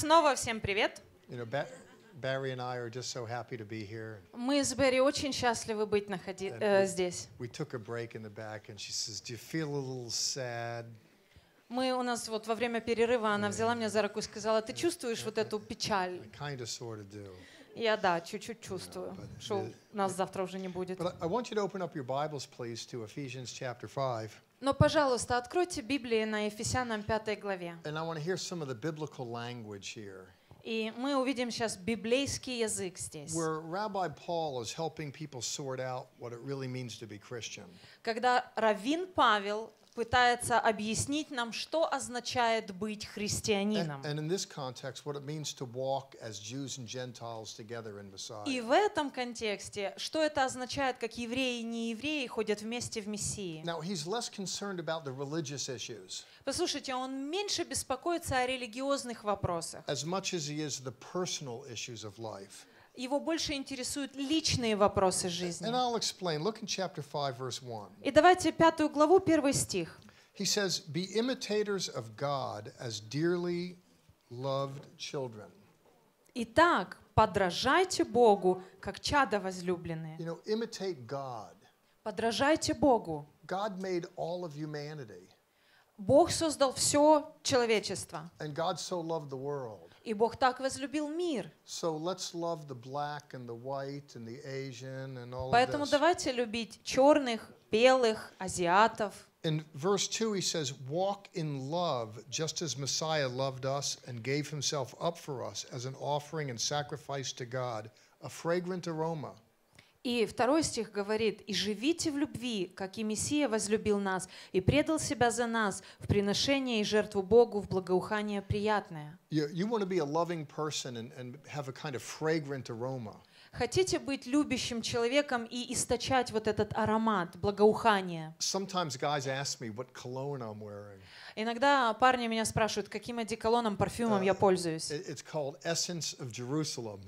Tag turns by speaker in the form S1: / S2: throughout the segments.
S1: Снова всем привет. Мы с Берри очень счастливы быть находи э, здесь.
S2: and she says,
S1: Мы у нас вот во время перерыва она взяла меня за руку и сказала, ты чувствуешь вот эту печаль? Я да, чуть-чуть чувствую, что
S2: нас завтра уже не будет.
S1: Но, пожалуйста, откройте Библии на Ефесянам 5 главе.
S2: And I want to hear some of the biblical language here.
S1: И мы увидим сейчас библейский язык здесь. Where
S2: Rabbi Paul is helping people sort out what it really means to be Christian.
S1: Когда раввин Павел пытается объяснить нам, что означает быть христианином. И в этом контексте, что это означает, как евреи и неевреи ходят вместе в Мессии. Послушайте, он меньше беспокоится о религиозных вопросах. As much as he is the personal issues of life. Его больше интересуют личные вопросы жизни. И давайте пятую главу, первый стих. He says, "Be imitators of God as dearly loved children." Итак, подражайте Богу, как чада возлюбленные. You know, imitate God. Подражайте Богу. God made all of humanity. Бог создал все
S2: человечество. And God so loved the world. И Бог так возлюбил мир. So let's love the black and the white and the Asian and all Поэтому of
S1: this. давайте любить черных, белых, азиатов.
S2: In verse 2 he says, "Walk in love, just as Messiah loved us and gave himself up for us as an offering and sacrifice to God, a fragrant aroma."
S1: И второй стих говорит, «И живите в любви, как и Мессия возлюбил нас, и предал себя за нас в приношение и жертву Богу в благоухание приятное». Хотите быть любящим человеком и источать вот этот аромат, благоухания. Иногда парни меня спрашивают, каким одеколоном, парфюмом uh, я пользуюсь. It's called Essence of Jerusalem.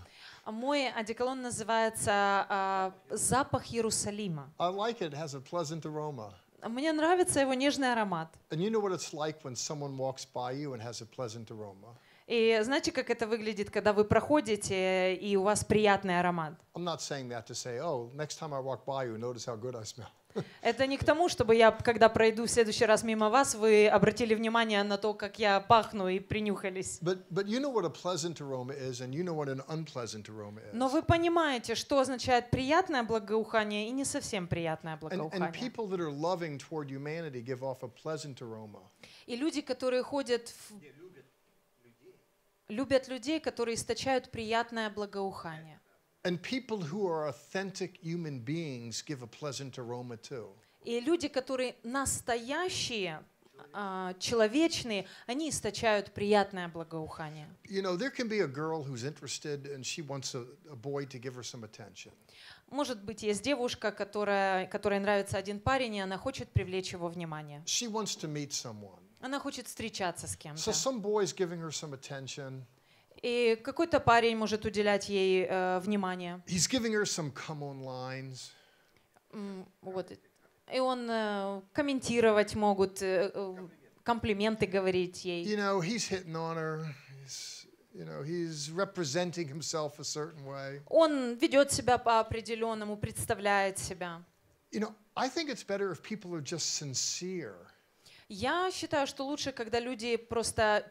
S1: Мой одеколон называется «Запах Иерусалима».
S2: I like it. It has a pleasant aroma. Мне нравится его нежный аромат. And you know what it's like when someone walks by you and has a pleasant aroma.
S1: И знаете, как это выглядит, когда вы проходите, и у вас приятный аромат? Oh, это не к тому, чтобы я, когда пройду в следующий раз мимо вас, вы обратили внимание на то, как я пахну и принюхались. Но вы понимаете, что означает приятное благоухание и не совсем приятное благоухание. И люди, которые ходят в любят людей, которые источают приятное благоухание.
S2: And people who are authentic human beings give a pleasant aroma too.
S1: И люди, которые настоящие, а, человечные, они источают приятное благоухание.
S2: You know, there can be a girl who's interested and she wants a, a boy to give her some attention.
S1: Может быть, есть девушка, которая, которой нравится один парень, и она хочет привлечь его внимание. She wants to meet someone. Она хочет встречаться с кем-то. So some boy's giving her some attention. И какой-то парень может уделять ей э, внимание.
S2: He's giving her some come on lines.
S1: Mm, вот. И он э, комментировать могут, э, э, комплименты говорить ей. You know,
S2: he's hitting on her. He's, you know, he's representing himself a certain way.
S1: Он ведет себя по определенному, представляет себя. You know, I think it's
S2: better if people are just sincere.
S1: Я считаю, что лучше, когда люди просто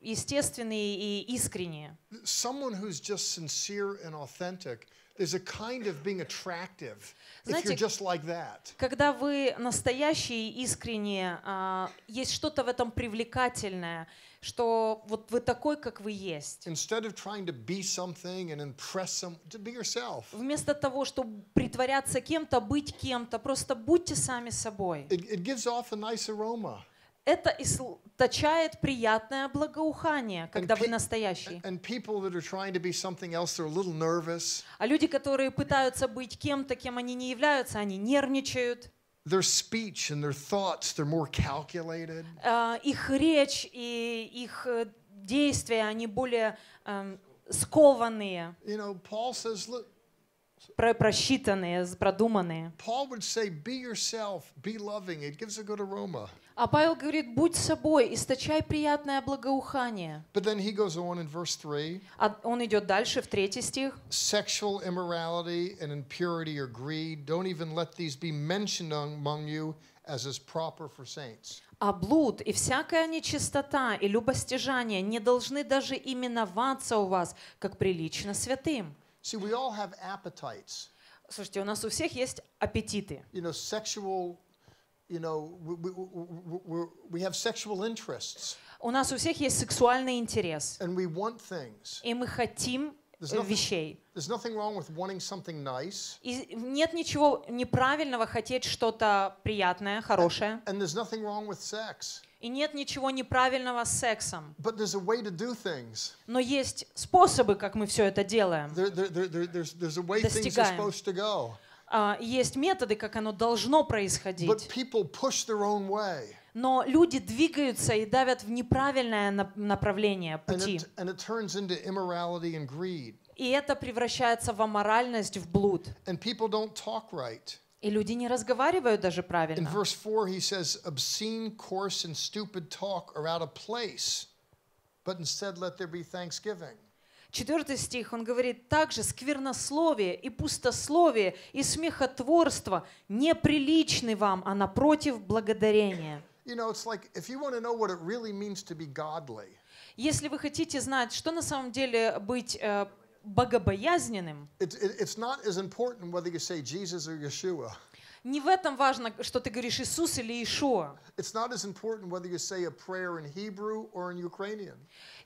S1: естественные и искренние. Someone who's just
S2: sincere and authentic There's a kind of being attractive Знаете, if you're just like that.
S1: Когда вы настоящие, искренние, а, есть что-то в этом привлекательное что вот вы такой, как вы есть. Вместо того, чтобы притворяться кем-то, быть кем-то, просто будьте сами собой. It, it gives off a nice aroma. Это источает приятное благоухание, когда and вы настоящий. else, А люди, которые пытаются быть кем-то, кем они не являются, они нервничают. their speech and their thoughts, they're more calculated. Uh, их речь и их э, действия, они более um, скованные. You know, Paul says, look, про просчитанные, продуманные. А Павел говорит, будь собой, источай приятное благоухание. А он
S2: идет дальше в третий стих.
S1: А блуд и всякая нечистота и любостяжание не должны даже именоваться у вас, как прилично святым. See, we all have appetites. Слушайте, у нас у всех есть аппетиты. You know,
S2: sexual, you know, we, we, we, we have sexual interests.
S1: У нас у всех есть сексуальный интерес. And we want things. И мы хотим There's nothing, вещей. There's nothing wrong with wanting something nice. И нет ничего неправильного хотеть что-то приятное, хорошее. And, and there's nothing wrong with sex. И нет ничего неправильного с сексом. Но есть способы, как мы все это делаем. Достигаем. А, есть методы, как оно должно происходить. Но люди двигаются и давят в неправильное направление пути. И это превращается в аморальность, в блуд. И люди не говорят right. И люди не разговаривают даже правильно. In verse Четвертый стих, он говорит, также сквернословие и пустословие и смехотворство неприличны вам, а напротив благодарения. Если вы хотите знать, что на самом деле быть э, богобоязненным.
S2: It, it, it's not as Не в этом
S1: важно, что ты говоришь Иисус или Иешуа.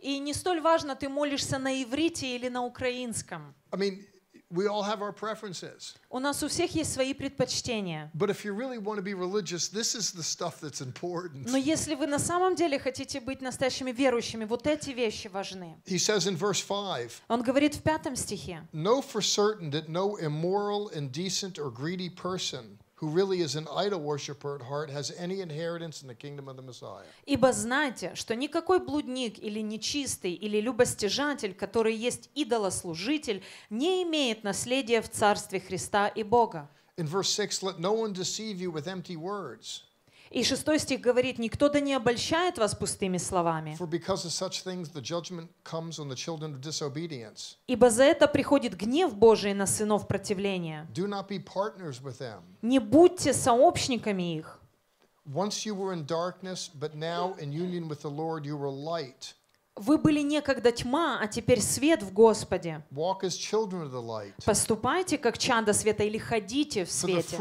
S1: И не столь важно, ты молишься на иврите или на украинском. I mean, We all have our preferences. У нас у всех есть свои предпочтения. But
S2: if you really want to be religious, this is the stuff that's important. Но
S1: если вы на самом деле хотите быть настоящими верующими, вот эти вещи важны.
S2: He says in verse 5.
S1: Он говорит в пятом стихе.
S2: Know for certain that no immoral, indecent or greedy person who really
S1: is an idol worshiper at heart has any inheritance in the kingdom of the Messiah. Ибо знайте, что никакой блудник или нечистый или любостяжатель, который есть идолослужитель, не имеет наследия в царстве Христа и Бога. In verse 6, let no one deceive you with empty words. И шестой стих говорит, никто да не обольщает вас пустыми словами. Ибо за это приходит гнев Божий на сынов противления. Не будьте сообщниками их. Once you were in darkness, but now in union with the Lord you are light. Вы были некогда тьма, а теперь свет в Господе. Поступайте как чада света или ходите в свете.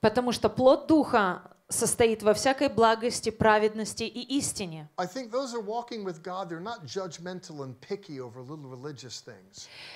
S1: Потому что плод Духа состоит во всякой благости, праведности и истине.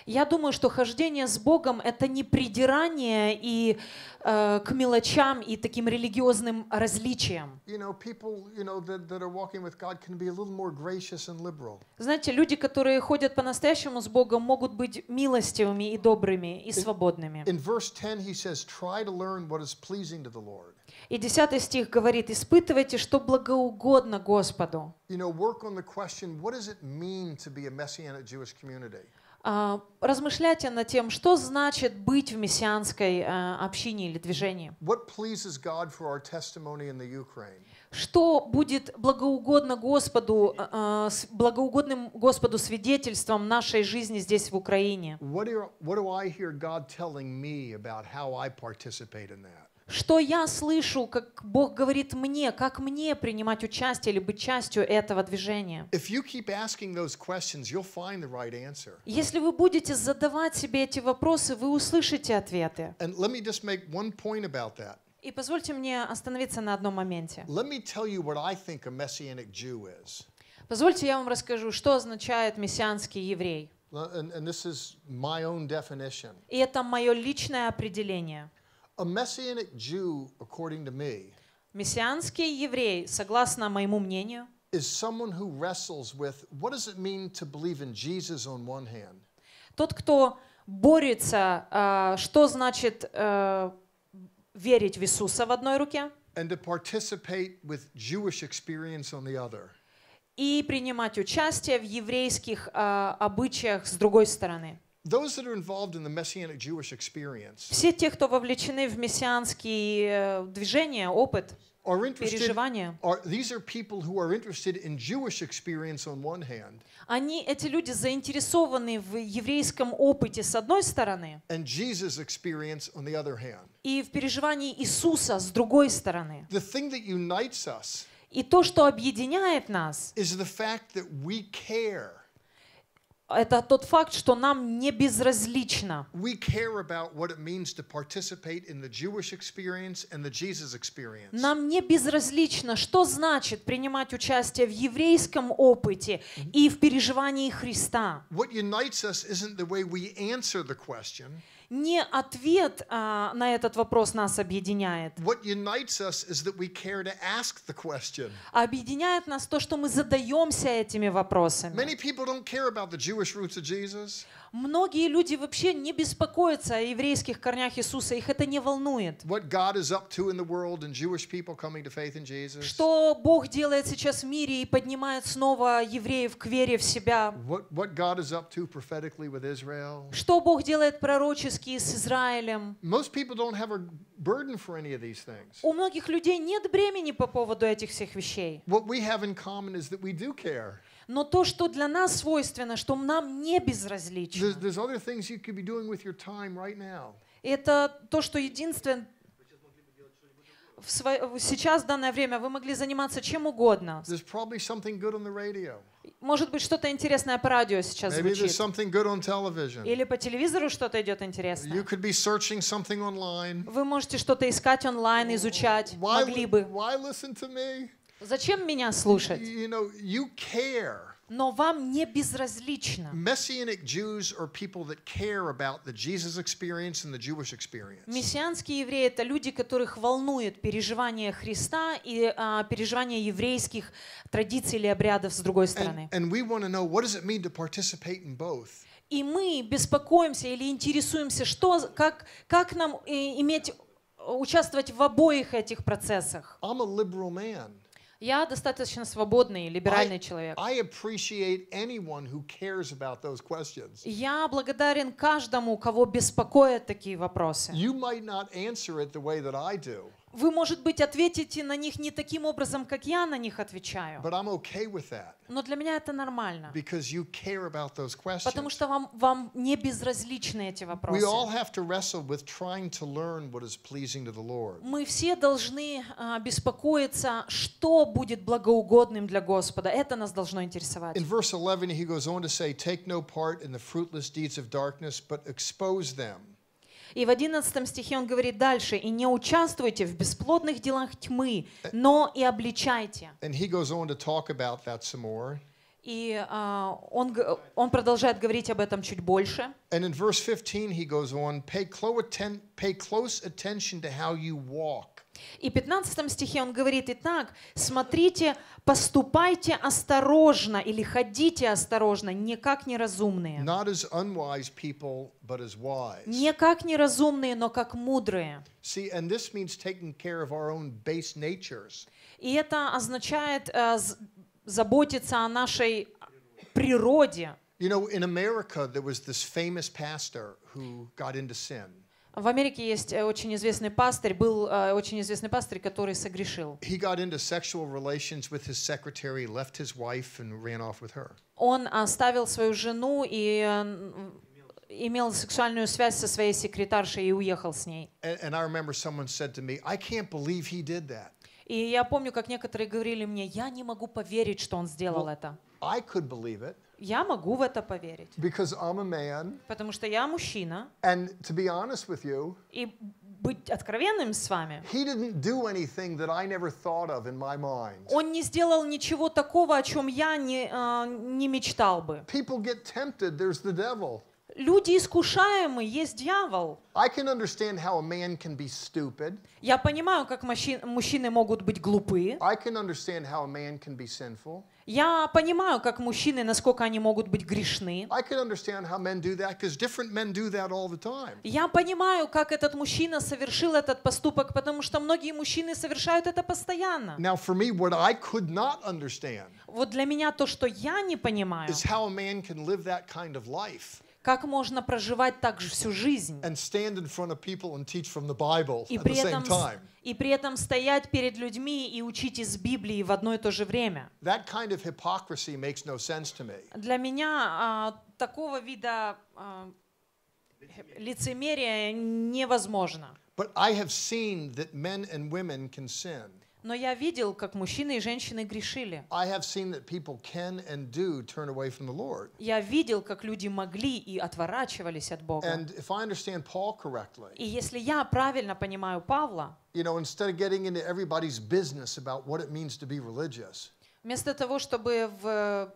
S1: Я думаю, что хождение с Богом — это не придирание и э, к мелочам и таким религиозным различиям.
S2: Знаете,
S1: люди, которые ходят по-настоящему с Богом, могут быть милостивыми и добрыми и свободными. In verse 10 he says, try to learn what is pleasing to the Lord. И 10 стих говорит, испытывайте, что благоугодно Господу. А, размышляйте над тем, что значит быть в мессианской а, общине или движении. Что будет благоугодно Господу, а, благоугодным Господу свидетельством нашей жизни здесь в Украине?
S2: What do, what
S1: do что я слышу, как Бог говорит мне, как мне принимать участие или быть частью этого движения. Right Если вы будете задавать себе эти вопросы, вы услышите ответы. И позвольте мне остановиться на одном моменте.
S2: Позвольте я вам расскажу, что означает мессианский еврей.
S1: И это мое личное определение.
S2: A messianic
S1: Jew, according to me, мессианский еврей, согласно моему мнению,
S2: is someone who wrestles with what does it mean to believe
S1: in Jesus on one hand? Тот, кто борется, что значит верить в Иисуса в одной руке? And to participate
S2: with Jewish experience on the other.
S1: И принимать участие в еврейских обычаях с другой стороны.
S2: Those that are involved in the Messianic Jewish experience
S1: Все те, кто вовлечены в мессианские движения, опыт, are interested,
S2: are, these are people who are interested in Jewish experience on one hand.
S1: Они, эти люди, заинтересованы в еврейском опыте с одной стороны.
S2: And Jesus experience
S1: on the other hand. И в переживании Иисуса с другой стороны. The thing that unites us И то, что объединяет нас, is the fact that we care это тот факт, что нам не безразлично. Нам не безразлично, что значит принимать участие в еврейском опыте и в переживании Христа.
S2: What unites us isn't the way we answer the question
S1: не ответ а, на этот вопрос нас объединяет. What unites us is that we care to ask the question. Объединяет нас то, что мы задаемся этими вопросами. Many people don't care about the Jewish roots of Jesus. Многие люди вообще не беспокоятся о еврейских корнях
S2: Иисуса, их это не волнует.
S1: Что Бог делает сейчас в мире и поднимает снова евреев к вере в себя. Что Бог делает пророчески с Израилем. burden for any of these things. У многих людей нет бремени по поводу этих всех вещей. What we have in common is that we do care. Но то, что для нас свойственно, что нам не безразлично. Это то, что единственное в свое, сейчас, в данное время, вы могли заниматься чем угодно. Может быть, что-то интересное по радио сейчас Maybe
S2: звучит.
S1: Или по телевизору что-то идет интересное. Вы можете что-то искать онлайн, изучать. Why, могли бы. Why listen to me? Зачем меня слушать? You know, you care. Но вам не безразлично.
S2: Мессианские
S1: евреи это люди, которых волнует переживание Христа и uh, переживание еврейских традиций или обрядов с другой стороны. И мы беспокоимся или интересуемся, что, как, как нам э, иметь э, участвовать в обоих этих процессах. I'm a liberal man. Я достаточно свободный, либеральный I, человек. I appreciate anyone who cares about those questions. Я благодарен каждому, кого беспокоят такие вопросы. You might not answer it the way that I do. Вы, может быть, ответите на них не таким образом, как я на них отвечаю.
S2: But I'm okay with that.
S1: Но для меня это нормально.
S2: Because you care about those questions. Потому
S1: что вам, вам не безразличны эти вопросы. Мы все должны uh, беспокоиться, что будет благоугодным для Господа. Это нас должно интересовать. In
S2: verse 11 he goes on to say, take no part in the fruitless deeds of darkness, but expose them.
S1: И в 11 стихе он говорит дальше, «И не участвуйте в бесплодных делах тьмы, но и обличайте». И а, он,
S2: он продолжает говорить об этом чуть больше. And in verse 15 he goes on, pay
S1: close attention to how you walk. И в 15 стихе он говорит, итак, смотрите, поступайте осторожно или ходите осторожно, не как неразумные. Not as unwise people, but as wise. Не как неразумные, но
S2: как мудрые. See, and this means taking care of our own base natures.
S1: И это означает э, заботиться о нашей природе.
S2: You know, in America there was this famous pastor who got into sin.
S1: В Америке есть э, очень известный пастырь, был э, очень известный пастырь, который согрешил. He got into sexual
S2: relations with his secretary, left his wife and ran off with her.
S1: Он оставил свою жену и имел сексуальную связь со своей секретаршей и уехал с ней. And, I remember someone said to me, I can't believe he did that. И я помню, как некоторые говорили мне, я не могу поверить, что он сделал well, это. I could believe it. Я могу в это поверить. Because I'm a man. Потому что я мужчина. And to be honest with you,
S2: и быть откровенным с вами. He didn't do anything that I never thought of in my mind.
S1: Он не сделал ничего такого, о чем я не, э, не мечтал бы. People get tempted. There's the devil. Люди искушаемы, есть дьявол. I can understand how a man can be stupid. Я понимаю, как мужчины могут быть глупы. I can
S2: understand how a man can be sinful.
S1: Я понимаю, как мужчины, насколько они могут быть грешны. Я понимаю, как этот мужчина совершил этот поступок, потому что многие мужчины совершают это постоянно. Now, for me, what I could not understand вот для меня то, что я не понимаю, is how a man can
S2: live that kind of life как можно проживать так же всю жизнь? And stand in front of people and teach from the Bible и at the same time.
S1: И при этом стоять перед людьми и учить из Библии в одно и то же время. That kind of hypocrisy makes no sense to me. Для меня uh, такого вида uh, лицемерие невозможно.
S2: But I have seen that men and women can sin. Но я видел, как мужчины и женщины грешили.
S1: Я видел, как люди могли и отворачивались от Бога. And if I understand Paul correctly, и если я правильно понимаю Павла, вместо того, чтобы в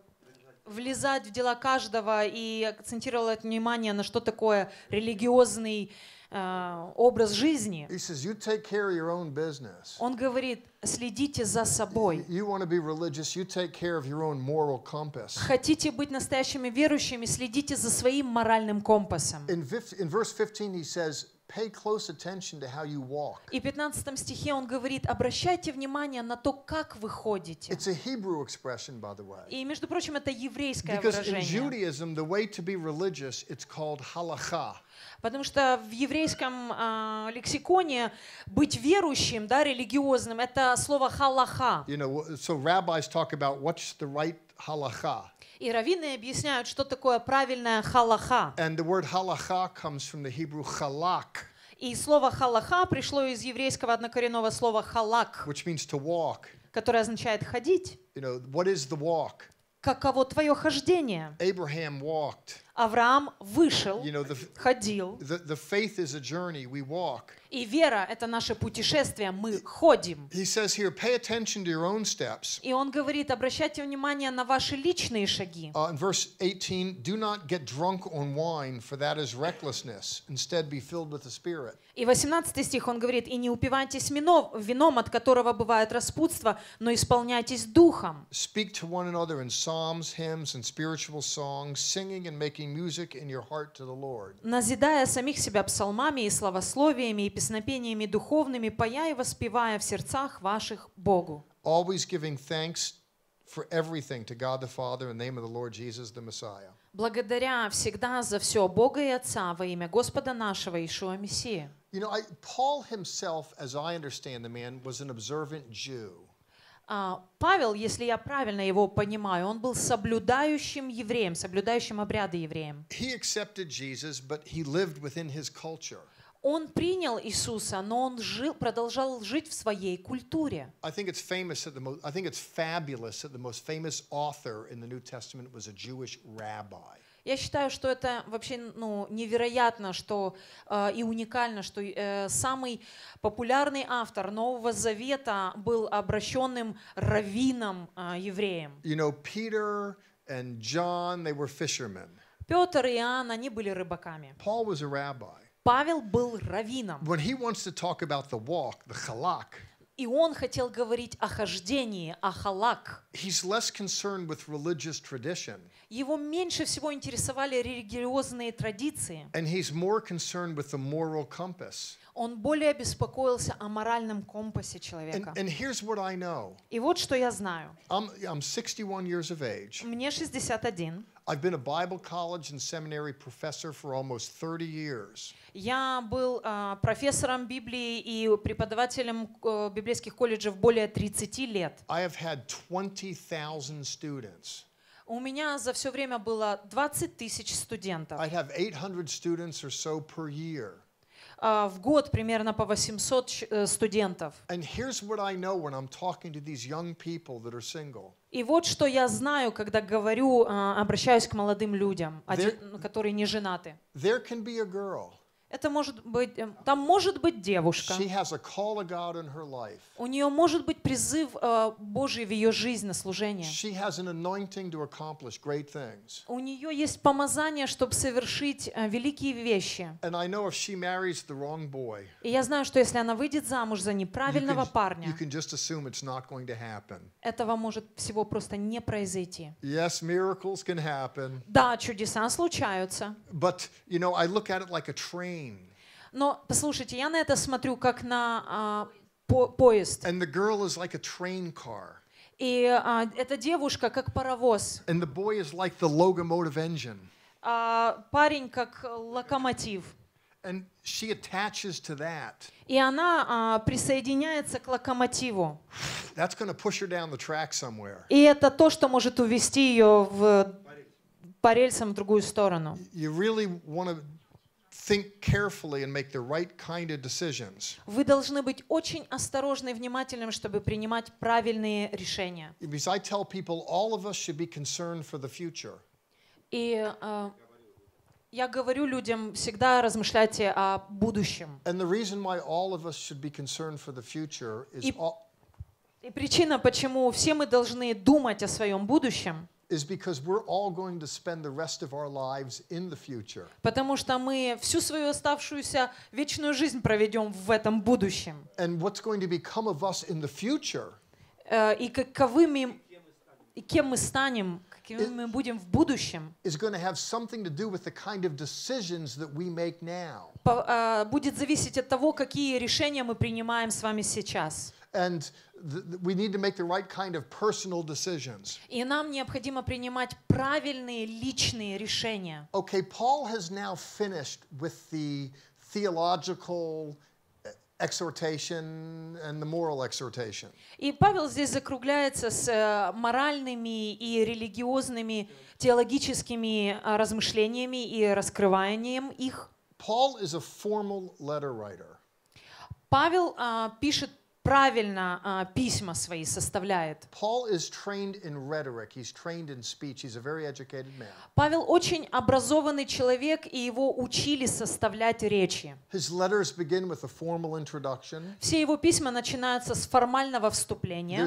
S1: влезать в дела каждого и акцентировать внимание на что такое религиозный э, образ жизни.
S2: He says, you take care of your own business.
S1: Он говорит, следите за
S2: собой. You want to be religious, you take care of your own moral compass.
S1: Хотите быть настоящими верующими, следите за своим моральным компасом. In, in verse 15 he says, Pay close attention to how you walk. И в 15 стихе он говорит, обращайте внимание на то, как вы ходите. It's a Hebrew expression, by the way. И, между прочим, это еврейское Because выражение. Because in Judaism, the way to be religious, it's called halacha. Потому что в еврейском э, лексиконе быть верующим, да, религиозным, это слово халаха. You
S2: know, so rabbis talk about what's the right halacha.
S1: И раввины объясняют, что такое правильная халаха. And the word halakha comes from the Hebrew halak. И слово халаха пришло из еврейского однокоренного слова халак, which means to walk. которое означает ходить. You know, what is the walk? Каково твое хождение? Abraham walked.
S2: Авраам вышел, you know, the, ходил. The, the faith is a journey we
S1: walk. И вера — это наше путешествие, мы ходим. He says here, pay attention to your own steps. И он говорит, обращайте внимание на ваши личные шаги. Uh, in verse 18,
S2: do not get drunk on wine, for that is recklessness. Instead, be filled with the Spirit.
S1: И 18 стих он говорит, и не упивайтесь вином, вином, от которого бывает распутство, но исполняйтесь духом.
S2: Speak to one another in psalms, hymns, and spiritual songs, singing and making
S1: Назидая самих себя псалмами и славословиями и песнопениями духовными, поя и воспевая в сердцах ваших
S2: Богу. Always giving thanks for everything to God the Father in the name of the Lord Jesus the Messiah.
S1: Благодаря всегда за все Бога и Отца во имя Господа нашего Иешуа Мессии.
S2: You know, I, Paul himself, as I understand the man, was an observant Jew.
S1: А, Павел, если я правильно его понимаю, он был соблюдающим евреем, соблюдающим обряды евреем.
S2: He accepted Jesus, but he lived within his culture.
S1: Он принял Иисуса, но он жил, продолжал жить в своей культуре. I я считаю, что это вообще ну, невероятно что, э, и уникально, что э, самый популярный автор Нового Завета был обращенным раввином э, евреем.
S2: You know, Peter and John, they were fishermen.
S1: Петр и Иоанн, они были рыбаками. Павел был раввином. When he wants to talk about the walk, the halak, и он хотел говорить о хождении,
S2: о халак. He's less with
S1: Его меньше всего интересовали религиозные традиции.
S2: And he's more concerned with the moral
S1: он более беспокоился о моральном компасе человека. And, and
S2: here's what I know. И вот что я знаю. I'm, I'm 61 years of age. Мне 61. I've been a Bible college and seminary professor for almost 30 years.
S1: Я был а, профессором Библии и преподавателем э, библейских колледжев более 30 лет. I have had 20,000 students. У меня за все время было 20 тысяч студентов. I have
S2: 800 students or so per year. А, в год примерно по 800 э, студентов. And here's what I know when I'm talking to these young people that are single.
S1: И вот что я знаю, когда говорю, а, обращаюсь к молодым людям, а there, ну, которые не женаты. There can be a girl это может быть, эм, там может быть девушка. У нее может быть призыв uh, Божий в ее жизнь на служение. У нее есть помазание, чтобы совершить uh, великие вещи. И я знаю, что если она выйдет замуж за неправильного парня, этого может всего просто не произойти.
S2: Yes, miracles can happen.
S1: Да, чудеса случаются.
S2: But, you know, I look at it like a train
S1: но послушайте, я на это смотрю как на а, поезд. And the girl is like a train car. И а, эта девушка как паровоз.
S2: And the boy is like the locomotive
S1: engine. Uh, парень как локомотив. And she attaches to that. И она uh, присоединяется к локомотиву. That's going push her down the track somewhere. И это то, что может увести ее в по рельсам в другую сторону.
S2: You really want think carefully and make the right kind of decisions.
S1: Вы должны быть очень осторожны и внимательным, чтобы принимать правильные решения.
S2: Because I tell people all of us should be concerned for the future.
S1: И uh, я говорю людям, всегда размышляйте о будущем.
S2: And the reason why all of us should be concerned for the future is и, all...
S1: и причина, почему все мы должны думать о своем будущем.
S2: is because we're all going to spend the rest of our
S1: lives in the future. Потому что мы всю свою оставшуюся вечную жизнь проведем в этом будущем. And what's going to become of us in the future? И каковыми и кем мы станем, какими мы будем в будущем, Is going to to have something do with the kind of decisions that we make now. будет зависеть от того, какие решения мы принимаем с вами сейчас. And we need to make the right kind of personal decisions. И нам необходимо принимать правильные личные решения.
S2: Okay, Paul has now finished with the theological uh, exhortation and the moral exhortation.
S1: И Павел здесь закругляется с э, моральными и религиозными теологическими э, размышлениями и раскрыванием их. Paul is a formal letter writer. Павел а, пишет правильно э, письма свои составляет. Paul is in He's in He's a very man. Павел очень образованный человек, и его учили составлять речи. His begin with a Все его письма начинаются с формального вступления.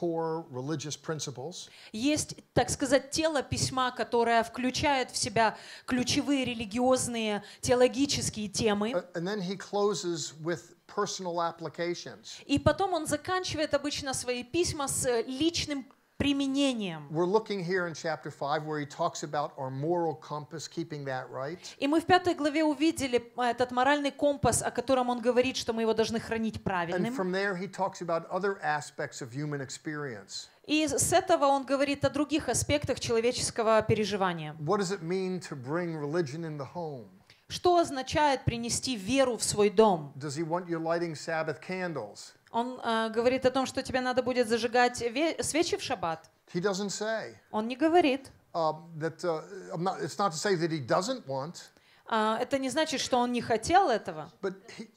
S1: core Есть, так сказать, тело письма, которое включает в себя ключевые религиозные теологические темы. Uh, and then he closes with personal applications. И потом он заканчивает обычно свои письма с э, личным применением. We're looking here in chapter
S2: 5 where he talks about our moral compass, keeping that right. И
S1: мы в пятой главе увидели э, этот моральный компас, о котором он говорит, что мы его должны хранить правильным. And from there he talks about other aspects of human experience. И с этого он говорит о других аспектах человеческого переживания. What does it mean to bring religion in the home? Что означает принести веру в свой дом? Does he want you lighting Sabbath candles? Он э, говорит о том, что тебе надо будет зажигать свечи в шаббат. He doesn't say. Он не говорит. Um, uh, а, это не значит, что он не хотел этого. But he,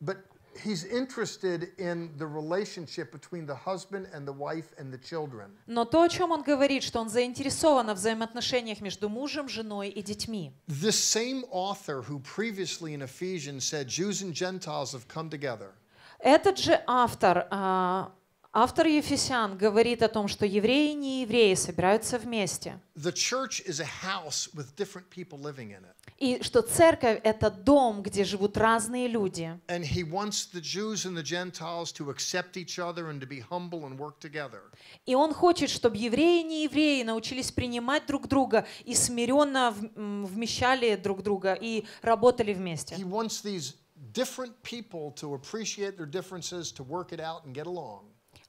S1: but He's interested in
S2: the relationship between the husband and the wife and the children.
S1: Но то, о чем он говорит, что он заинтересован в взаимоотношениях между мужем, женой и детьми.
S2: This same author who previously in Ephesians said Jews and Gentiles have come together.
S1: Этот же автор, автор Ефесян говорит о том, что евреи и неевреи собираются вместе. The church is a house with different people living in it. И что церковь — это дом, где живут разные люди.
S2: And he wants the Jews and the Gentiles to
S1: accept each other and to be humble and work together. И он хочет, чтобы евреи и неевреи научились принимать друг друга и смиренно вмещали друг друга и работали вместе. He wants these different people
S2: to appreciate their differences, to work it out and get along.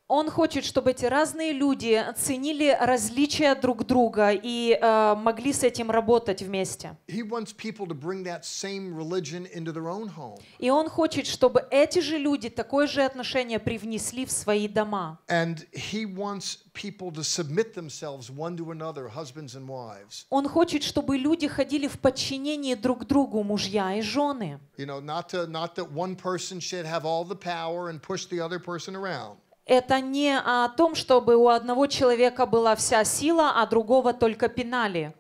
S1: Он хочет, чтобы эти разные люди ценили различия друг друга и э, могли с этим работать вместе. И он хочет, чтобы эти же люди такое же отношение привнесли в свои дома. Он хочет, чтобы люди ходили в подчинении друг другу, мужья и жены.
S2: You know, not to, not that one person should have all the power and push the other person around
S1: это не о том, чтобы у одного человека была вся сила, а другого только пинали.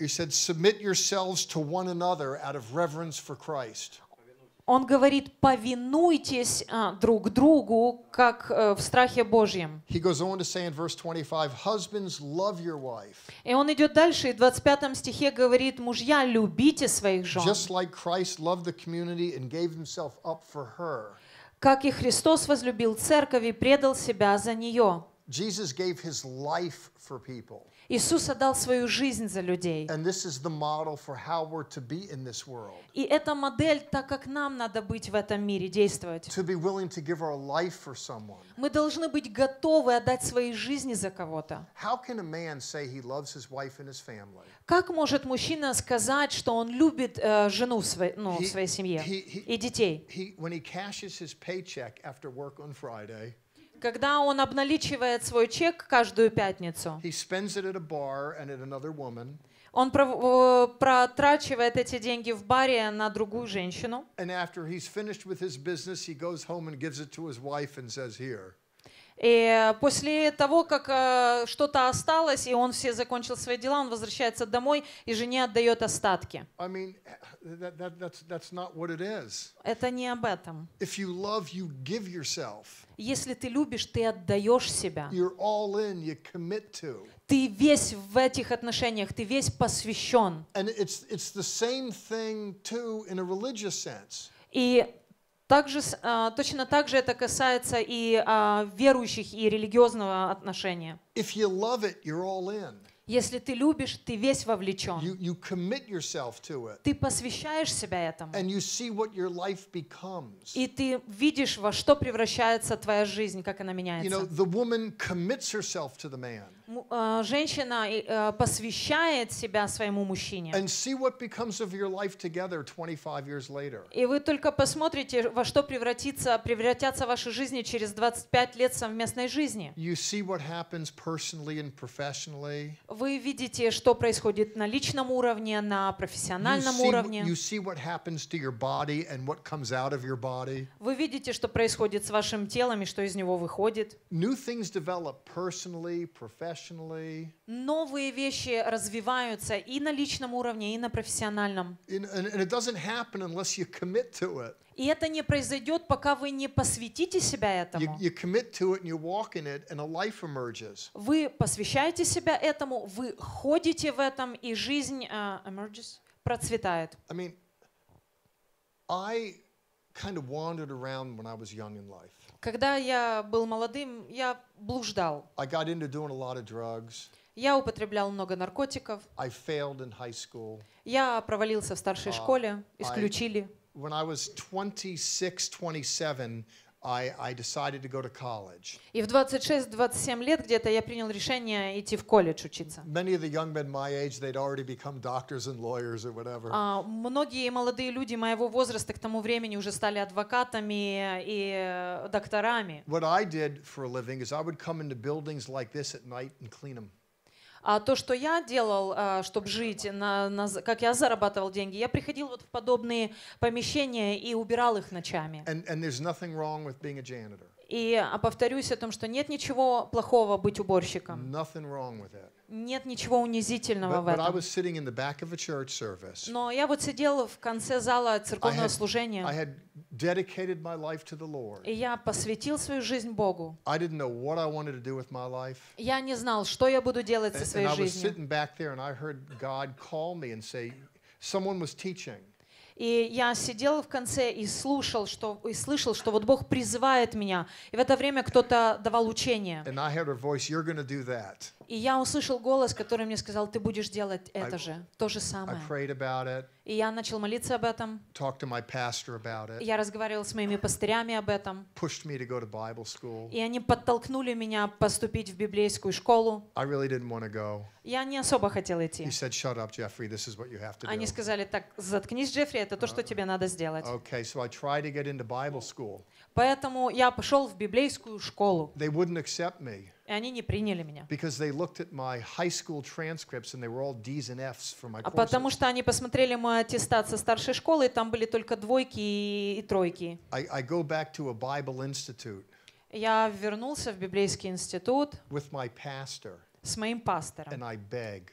S1: Он говорит, повинуйтесь а, друг другу, как э, в страхе Божьем. И он идет дальше, и в 25 стихе говорит, мужья, любите своих жен. Just like Christ loved the community and gave himself up for her как и Христос возлюбил церковь и предал себя за нее. Jesus gave his life for people. Иисус отдал свою жизнь за людей. И это модель, так как нам надо быть в этом мире, действовать. Мы должны быть готовы отдать свои жизни за кого-то. Как может мужчина сказать, что он любит э, жену своей, ну, своей семьи и детей? He, when he cashes his paycheck after work on Friday, когда он обналичивает свой чек каждую пятницу, он э, протрачивает эти деньги в баре на другую
S2: женщину. And after he's finished with his business, he goes home and gives it to his wife and says, "Here."
S1: И после того, как э, что-то осталось, и он все закончил свои дела, он возвращается домой и жене отдает остатки. I mean, that, that, that's, that's Это не об этом. Если ты любишь, ты отдаешь себя. in, Ты весь в этих отношениях, ты весь посвящен. И также, а, точно так же это касается и а, верующих и религиозного отношения. If you love it, you're all in. Если ты любишь, ты весь вовлечен. You, you Ты посвящаешь себя этому. И ты видишь, во что превращается твоя жизнь, как она меняется. You know,
S2: the woman commits herself
S1: э, Женщина э, посвящает себя своему мужчине. И вы только посмотрите, во что превратится, превратятся ваши жизни через 25 лет совместной жизни.
S2: You see what happens personally and professionally.
S1: Вы видите, что происходит на личном уровне, на профессиональном уровне. Вы видите, что происходит с вашим телом и что из него выходит. Новые вещи развиваются и на личном уровне, и на профессиональном. And, and, and it doesn't happen unless you commit и это не произойдет, пока вы не посвятите себя этому. Вы посвящаете себя этому, вы ходите в этом, и жизнь uh, emerges, процветает. I mean, I kind of wandered around when I was young in life. Когда я был молодым, я блуждал. I got into doing a lot of drugs. Я употреблял много наркотиков.
S2: I failed in high school.
S1: Я провалился в старшей uh, школе, исключили. I
S2: when I was 26, 27, I, I decided to go to college.
S1: И в 26-27 лет где-то я принял решение идти в колледж учиться. Many of the young
S2: men my age, they'd already become doctors and lawyers or whatever. А,
S1: многие молодые люди моего возраста к тому времени уже стали адвокатами и э, докторами.
S2: What I did for a living is I would come into buildings like this at night and clean them.
S1: А то, что я делал, а, чтобы жить, на, на, как я зарабатывал деньги, я приходил вот в подобные помещения и убирал их ночами.
S2: And, and
S1: И а, повторюсь о том, что нет ничего плохого быть уборщиком.
S2: Nothing wrong with that.
S1: Нет ничего унизительного but, в этом. But I was
S2: sitting in the back of a church service.
S1: Но я вот сидел в конце зала церковного I had, служения. I
S2: had dedicated my life to the Lord.
S1: И я посвятил свою жизнь Богу.
S2: I didn't know what I wanted to do with my life.
S1: Я не знал, что я буду делать со своей жизнью. And
S2: I was sitting back there and I heard God call me and say, someone was teaching.
S1: И я сидел в конце и слушал, что, и слышал, что вот Бог призывает меня. И в это время кто-то давал учение. Voice, и я услышал голос, который мне сказал, ты будешь делать это I, же, то же самое. И я начал молиться об этом. Я разговаривал с моими пастырями об этом.
S2: Pushed И
S1: они подтолкнули меня поступить в библейскую школу. Я не особо хотел идти. Они сказали, так, заткнись, Джеффри, это то, что тебе надо сделать. Поэтому я пошел в библейскую
S2: школу. They wouldn't accept me.
S1: И они не приняли меня. А потому что они посмотрели мой аттестат со старшей школы, и там были только двойки и, и тройки.
S2: I, I go back to a Bible institute.
S1: Я вернулся в библейский институт. With my pastor. С моим пастором. And I beg.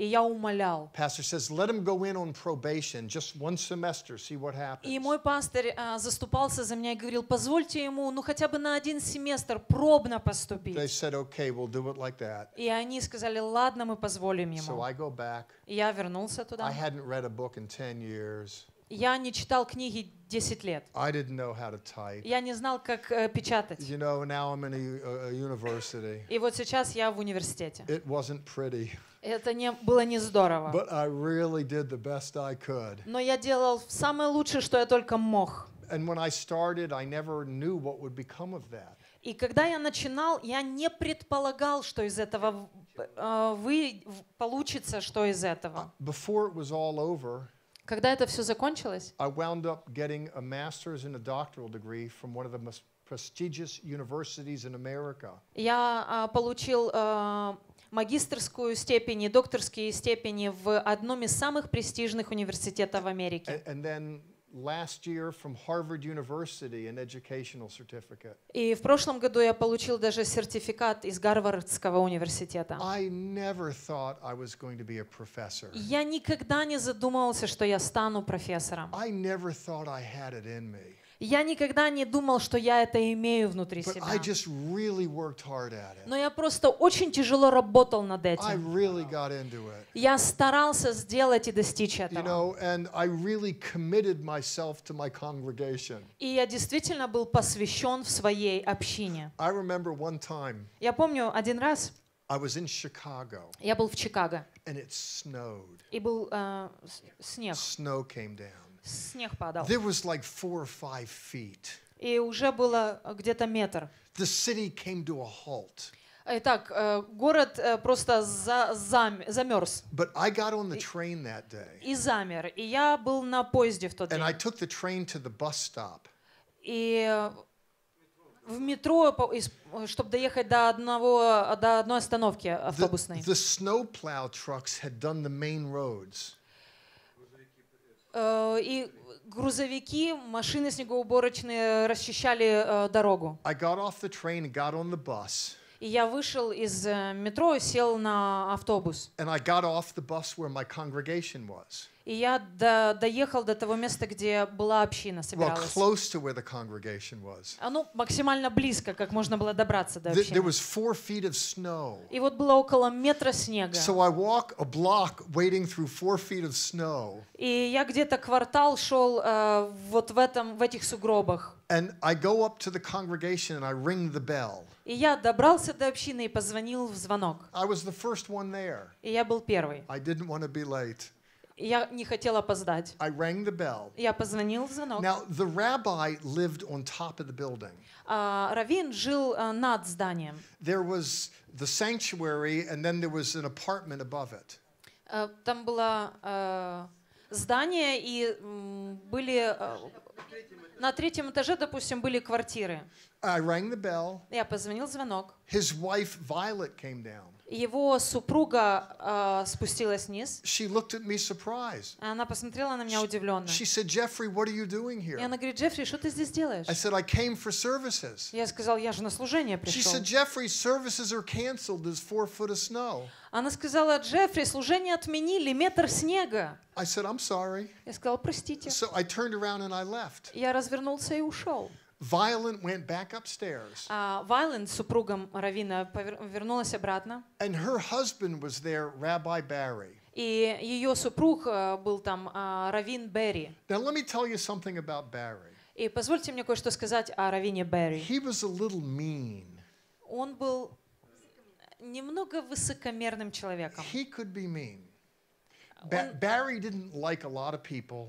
S1: И я умолял.
S2: says, let him go in on probation, just one semester, see what happens.
S1: И мой пастор uh, заступался за меня и говорил, позвольте ему, ну хотя бы на один семестр пробно поступить.
S2: They said, okay, we'll do it like that.
S1: И они сказали, ладно, мы позволим ему. So I go back. я вернулся туда. I hadn't read a book in 10 years. Я не читал книги 10 лет. I didn't know how to type. Я не знал, как э, печатать. You know, now I'm
S2: in a, a university.
S1: И вот сейчас я в университете.
S2: It wasn't pretty.
S1: Это не, было не здорово. But
S2: I really did the best I could.
S1: Но я делал самое лучшее,
S2: что я только мог.
S1: И когда я начинал, я не предполагал, что из этого э, вы, получится, что из этого. Before it was all over, когда это все закончилось, Я а, получил а, магистрскую степень и докторские степени в одном из самых престижных университетов Америки. And
S2: last year from Harvard University an educational certificate.
S1: И в прошлом году я получил даже сертификат из Гарвардского университета. I never thought I was going to be a professor. Я никогда не задумывался, что я стану профессором. I never thought I had it in me. Я никогда не думал, что я это имею внутри себя. really Но я просто очень тяжело работал над этим. really
S2: Я старался сделать и достичь You этого. know, really
S1: И я действительно был посвящен в своей общине. Я помню один раз
S2: I was in Chicago
S1: я был в Чикаго
S2: and it snowed.
S1: и был э, снег.
S2: Snow came down.
S1: Снег падал. There
S2: was like four or five feet.
S1: И уже было где-то метр. The city came to a halt. Итак, город просто за, зам, замерз. But I got on the train that day. И замер. И я был на поезде в тот And день. I took the train to the bus stop. И в метро, чтобы доехать до, одного, до одной остановки автобусной.
S2: The, the snowplow trucks
S1: had done the main roads. Э, и грузовики, машины снегоуборочные расчищали э, дорогу. I got off the train and got on the bus. И я вышел из э, метро и сел на автобус. And I got off the bus where my congregation was. И я до, доехал до того места, где была община собиралась. Well,
S2: close to where the congregation was.
S1: А ну, максимально близко, как можно было добраться до общины. There was
S2: four feet of snow.
S1: И вот было около метра снега. So
S2: I walk a block wading through four feet of snow.
S1: И я где-то квартал шел э, вот в этом, в этих сугробах.
S2: And I go up to the congregation and I ring the bell.
S1: И я добрался до общины и позвонил в звонок. И я был первый. Я не хотел опоздать. I rang the bell. Я позвонил
S2: в звонок. Now the rabbi lived on top of the building.
S1: Uh, раввин жил uh, над зданием.
S2: There was the sanctuary, and then there was an apartment above it.
S1: Uh, там было uh, здание и um, были uh, на третьем этаже, допустим, были квартиры. I rang the bell. Я позвонил в звонок.
S2: His wife Violet came down
S1: его супруга э, спустилась вниз. She looked at me surprised. Она посмотрела на меня удивленно. She said, Jeffrey, what are you doing here? И она говорит, Джеффри, что ты здесь делаешь? I
S2: said, I came for services.
S1: Я сказал, я же на служение пришел. She said,
S2: Jeffrey, services are canceled. There's four foot of snow.
S1: Она сказала, Джеффри, служение отменили, метр снега. I said, I'm sorry. Я сказал, простите.
S2: So I turned around and
S1: I left. Я развернулся и ушел.
S2: Violent went back upstairs.
S1: Uh, Violent, супругом Равина, вернулась обратно.
S2: And her husband was there, Rabbi Barry.
S1: И ее супруг был там Равин Берри. Now let me tell you something about Barry. И позвольте мне кое-что сказать о Равине Берри. He was a little mean. Он был немного высокомерным человеком. He could be mean. Ba- Barry didn't like a lot of people.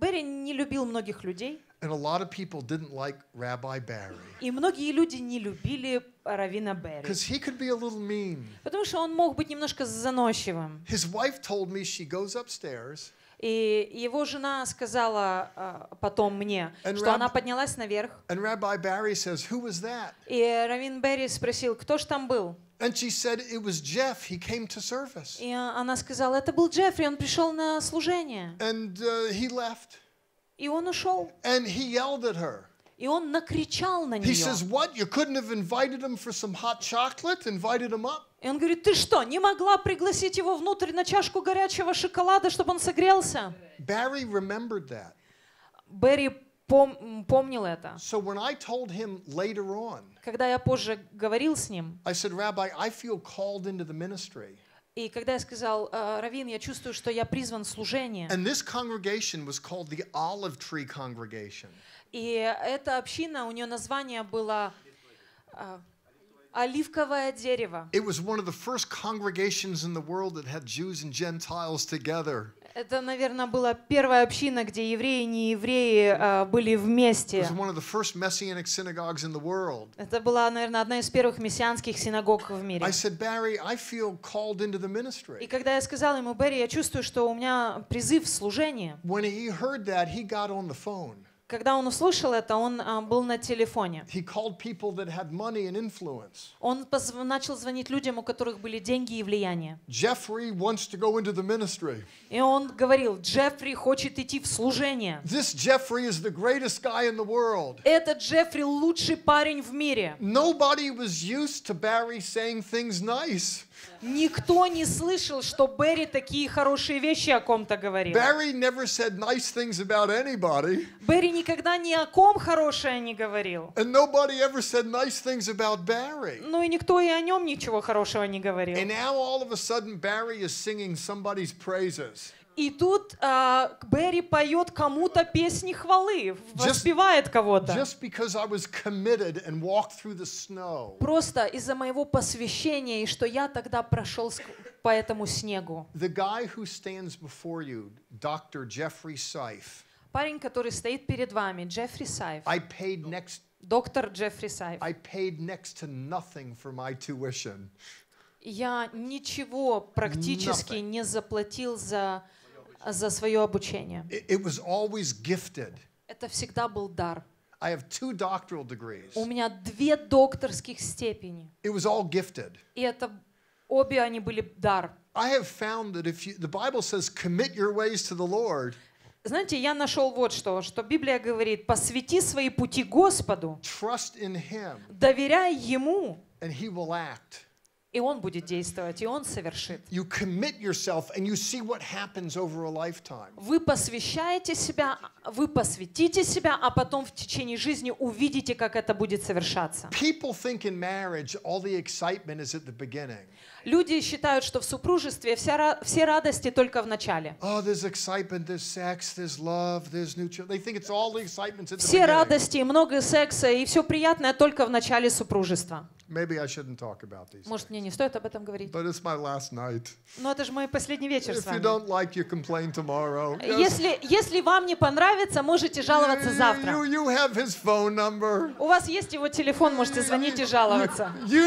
S1: Берри не любил многих людей.
S2: And a lot of people didn't like Rabbi Barry.
S1: И многие люди не любили равина Берри. Because he could be a little mean. Потому что он мог быть немножко заносчивым.
S2: His wife told me she goes upstairs.
S1: И его жена сказала а, потом мне, and что Rab она поднялась наверх. And Rabbi Barry says, Who was that? И Равин Берри спросил, кто же там был? And she said, It was Jeff. He came to service. И она сказала, это был Джеффри, он пришел на служение. And uh, he left. И он ушел. And he yelled at her. И он накричал на нее. He says, what? You couldn't have invited him for some hot chocolate? Invited him up? И он говорит, ты что, не могла пригласить его внутрь на чашку горячего шоколада, чтобы он согрелся? Barry remembered that. Берри пом помнил это. So when I told him later on, когда я позже
S2: говорил с ним, I said, Rabbi, I feel called into the ministry.
S1: И когда я сказал, «Э, Равин, я чувствую, что я призван служение. And
S2: this congregation was called the Olive Tree Congregation.
S1: И эта община, у нее название было... Э, Оливковое дерево.
S2: It was one of the first congregations in the world that had Jews and Gentiles together.
S1: Это, наверное, была первая община, где евреи и неевреи uh, были вместе. Это была, наверное, одна из первых мессианских синагог в мире. Said, и когда я сказал ему, Берри, я чувствую, что у меня призыв в служение. When he heard that, he когда он услышал это, он а, был на телефоне. He called people that had money and influence. Он начал звонить людям, у которых были деньги и влияние. Jeffrey wants to go into the ministry. И он говорил, Джеффри хочет идти в служение. This Jeffrey is the greatest guy in the world. Этот Джеффри лучший парень в мире. Nobody was used to Barry saying things nice. Никто не слышал, что Берри такие хорошие вещи о ком-то говорил. Barry
S2: never said nice things about anybody.
S1: Берри никогда ни о ком хорошее не говорил.
S2: And nobody ever said nice things about
S1: Barry. Ну и никто и о нем ничего хорошего не говорил. And now all of a sudden Barry is singing somebody's praises и тут э, Берри поет кому-то песни хвалы, воспевает кого-то. Просто из-за моего посвящения и что я тогда прошел по этому снегу.
S2: You, Dr. Jeffrey Seif.
S1: Парень, который стоит перед вами, Джеффри Сайф. I paid next Доктор Джеффри Сайф. I paid next to nothing for my tuition. Я ничего практически nothing. не заплатил за за свое обучение.
S2: It was always gifted.
S1: Это всегда был дар. I have two doctoral degrees. У меня две докторских степени. It was all gifted. И это обе они были дар. I have found that if you, the Bible says, commit your ways to the Lord. Знаете, я нашел вот что, что Библия говорит, посвяти свои пути Господу, доверяй Ему, and he will act. И он будет действовать, и он совершит. Вы посвящаете себя, вы посвятите себя, а потом в течение жизни увидите, как это будет совершаться. People think in marriage all the excitement is at the beginning. Люди считают, что в супружестве вся, все радости только
S2: в начале. Все радости,
S1: много секса и все приятное только в начале супружества.
S2: Может, мне не стоит об этом говорить. Но это же мой последний вечер с вами. Если,
S1: если вам не понравится, можете жаловаться завтра. У вас есть его телефон, можете звонить и жаловаться. И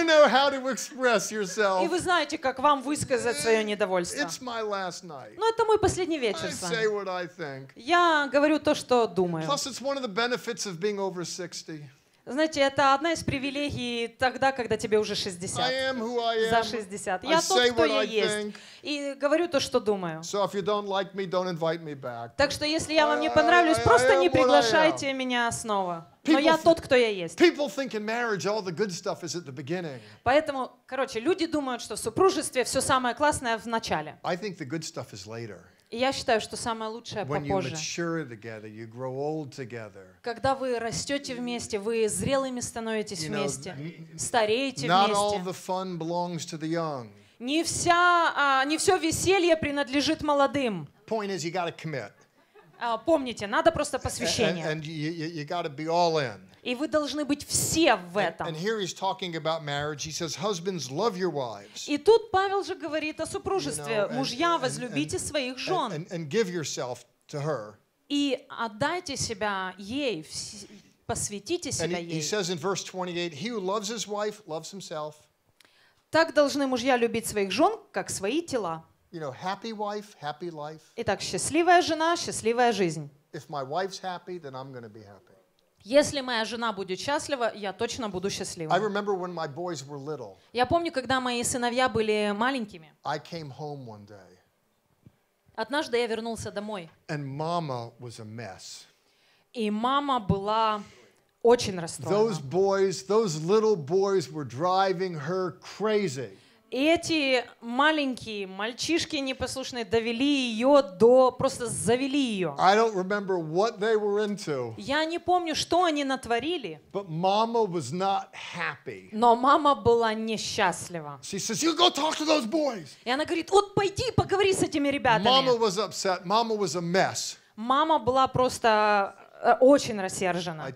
S1: вы знаете, как вам высказать свое недовольство. Но ну, это мой последний вечер с вами. Я говорю то, что думаю. Знаете, это одна из привилегий тогда, когда тебе уже 60. За 60. Я тот, кто я есть. И говорю то, что думаю. Так что если я вам не понравлюсь, просто не приглашайте меня снова. Но я
S2: тот, кто я есть.
S1: Поэтому, короче, люди думают, что в супружестве все самое классное в начале. I
S2: think the good stuff is later
S1: я считаю, что самое лучшее попозже. Когда вы растете вместе, вы зрелыми становитесь вместе, стареете
S2: вместе.
S1: Не, вся, а, не все веселье принадлежит молодым. А, помните, надо просто посвящение.
S2: И вы должны быть все в этом. And, and here he's talking about marriage. He says, "Husbands, love your wives."
S1: И тут Павел же говорит о супружестве. You know, and, Мужья, возлюбите and, and, своих жен.
S2: And, and, and give yourself to her.
S1: И отдайте себя ей, посвятите себя ей. And he, he says
S2: in verse 28, "He who loves his wife
S1: loves himself." Так должны мужья любить своих жен, как свои тела. You know, happy wife, happy life. Итак, счастливая жена, счастливая жизнь. If my wife's happy, then I'm going to be happy. Если моя жена будет счастлива, я точно буду счастливым. Я помню, когда мои сыновья были маленькими. Однажды я вернулся домой. И мама была очень расстроена. Those
S2: boys, those little boys were driving her crazy.
S1: И эти маленькие мальчишки непослушные довели ее до, просто завели ее. I don't remember what they were into, Я не помню, что они натворили, but mama was not happy. но мама была несчастлива. She says, you go talk to those boys. И она говорит, вот пойди поговори с этими Mama ребятами. was upset. Mama was a mess. Мама была просто э, очень рассержена.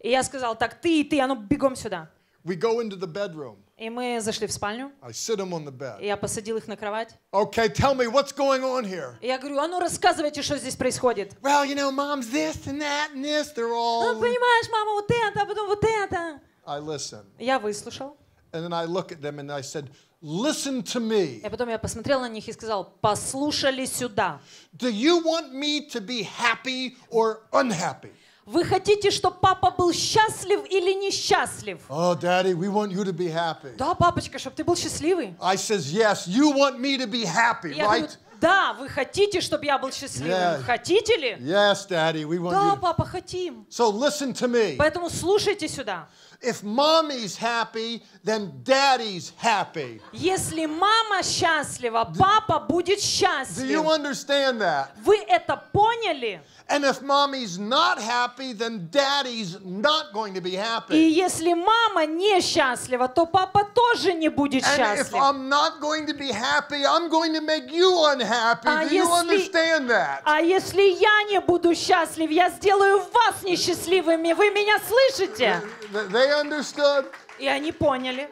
S1: И я сказал, так ты и ты, а ну бегом сюда. We go into the bedroom. И мы зашли в спальню. I sit them on the bed. И я посадил их на кровать. Okay, tell me what's going on here. И я говорю, а ну рассказывайте, что здесь происходит. Well, you know, mom's this and that and this. They're all. Ну понимаешь, мама вот это, а потом вот это. I listen. Я выслушал. And then I look at them and I said, Listen to me. И потом я посмотрел на них и сказал, послушали сюда. Do you want me to be happy or unhappy? Вы хотите, чтобы папа был счастлив или несчастлив? Oh, daddy, we want you to be happy. Да, папочка, чтобы ты был счастливый. I says, yes, you want me to be happy, right? Говорю, да, вы хотите, чтобы я был счастливым. Yes. Хотите ли?
S2: Yes, daddy, we want да, you.
S1: папа, хотим.
S2: So listen to me.
S1: Поэтому слушайте сюда. If mommy's happy, then daddy's happy. Если мама счастлива, папа будет счастлив. Do you understand that? Вы это поняли? And if mommy's not happy, then daddy's not going to be happy. И если мама не счастлива, то папа тоже не будет счастлив. And if I'm not going to be happy, I'm going to make you unhappy. А Do если, you understand that? А если я не буду счастлив, я сделаю вас несчастливыми. Вы меня слышите? They understood. И они поняли.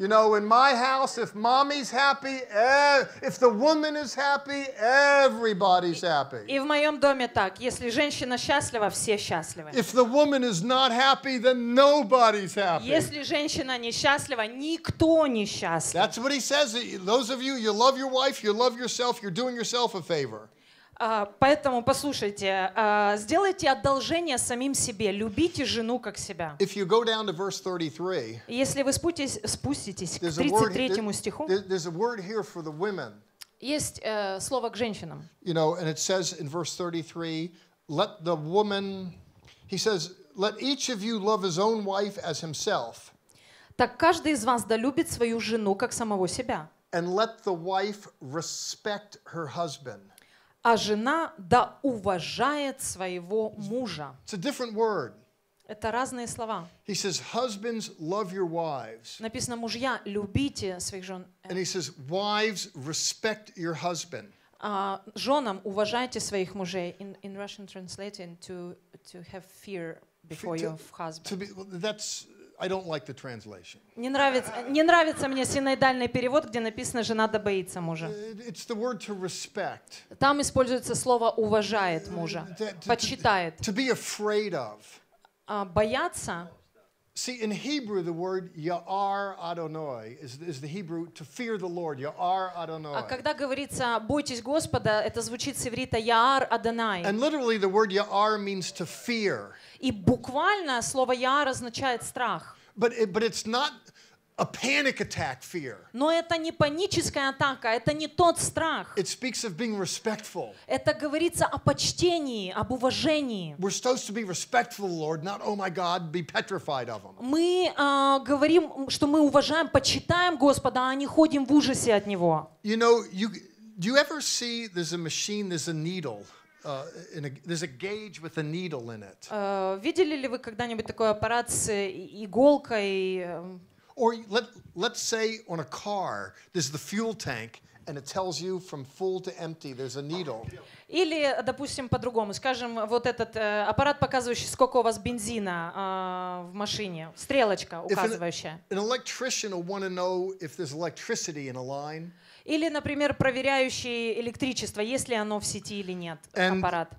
S1: You know, in my house, if mommy's happy, eh, if the woman is happy, everybody's happy. И в моем доме так. Если женщина счастлива, все счастливы. If the woman is not happy, then nobody's happy. Если женщина несчастлива, никто не счастлив. That's what he says. Those of
S2: you, you love your wife, you love yourself, you're doing yourself a favor.
S1: А, поэтому послушайте, а, сделайте одолжение самим себе, любите жену как себя.
S2: Если
S1: вы спуститесь к 33 стиху, есть э, слово к женщинам.
S2: You know, and it says in verse 33, let the woman, he says, let each of you love his own wife as
S1: himself. Так каждый из вас долюбит свою жену как самого себя. And let the wife respect her husband. а жена да уважает своего мужа. It's a different word. Это разные слова. He says, husbands, love your wives. Написано, мужья, любите своих жен. And he says, wives,
S2: respect your husband.
S1: Uh, женам, уважайте своих мужей. In, in Russian translating, to, to have fear before to, your husband. To be, that's I don't like the translation. Не нравится, не нравится мне синоидальный перевод, где написано «жена да боится мужа». It's the word to respect. Там используется слово «уважает мужа», э, «почитает». To be afraid of. А, бояться See, in
S2: Hebrew, the word Ya'ar Adonai is, is the Hebrew to fear the Lord. Ya'ar Adonai. А
S1: когда говорится «бойтесь Господа», это звучит с иврита «Яар Адонай». And literally the word Ya'ar means to fear. И буквально слово «Яар» означает страх. But, it, but it's not a panic attack fear. Но это не паническая атака, это не тот страх. It speaks of being respectful. Это говорится о почтении, об уважении. We're supposed to be respectful, Lord, not oh my God, be petrified of him. Мы uh, говорим, что мы уважаем, почитаем Господа, а не ходим в ужасе от него.
S2: You know, you do you ever see there's a machine, there's a needle. Uh, in a, there's a gauge with a needle in it.
S1: Uh, видели ли вы когда-нибудь такой аппарат с иголкой? Or let, let's say on a car,
S2: there's the fuel tank, and it tells you from full to empty, there's a needle.
S1: Или, допустим, по-другому, скажем, вот этот э, аппарат, показывающий, сколько у вас бензина э, в машине, стрелочка указывающая.
S2: An, an electrician will want to know if there's electricity in a line.
S1: Или, например, проверяющий электричество, есть ли оно в сети или нет, And аппарат.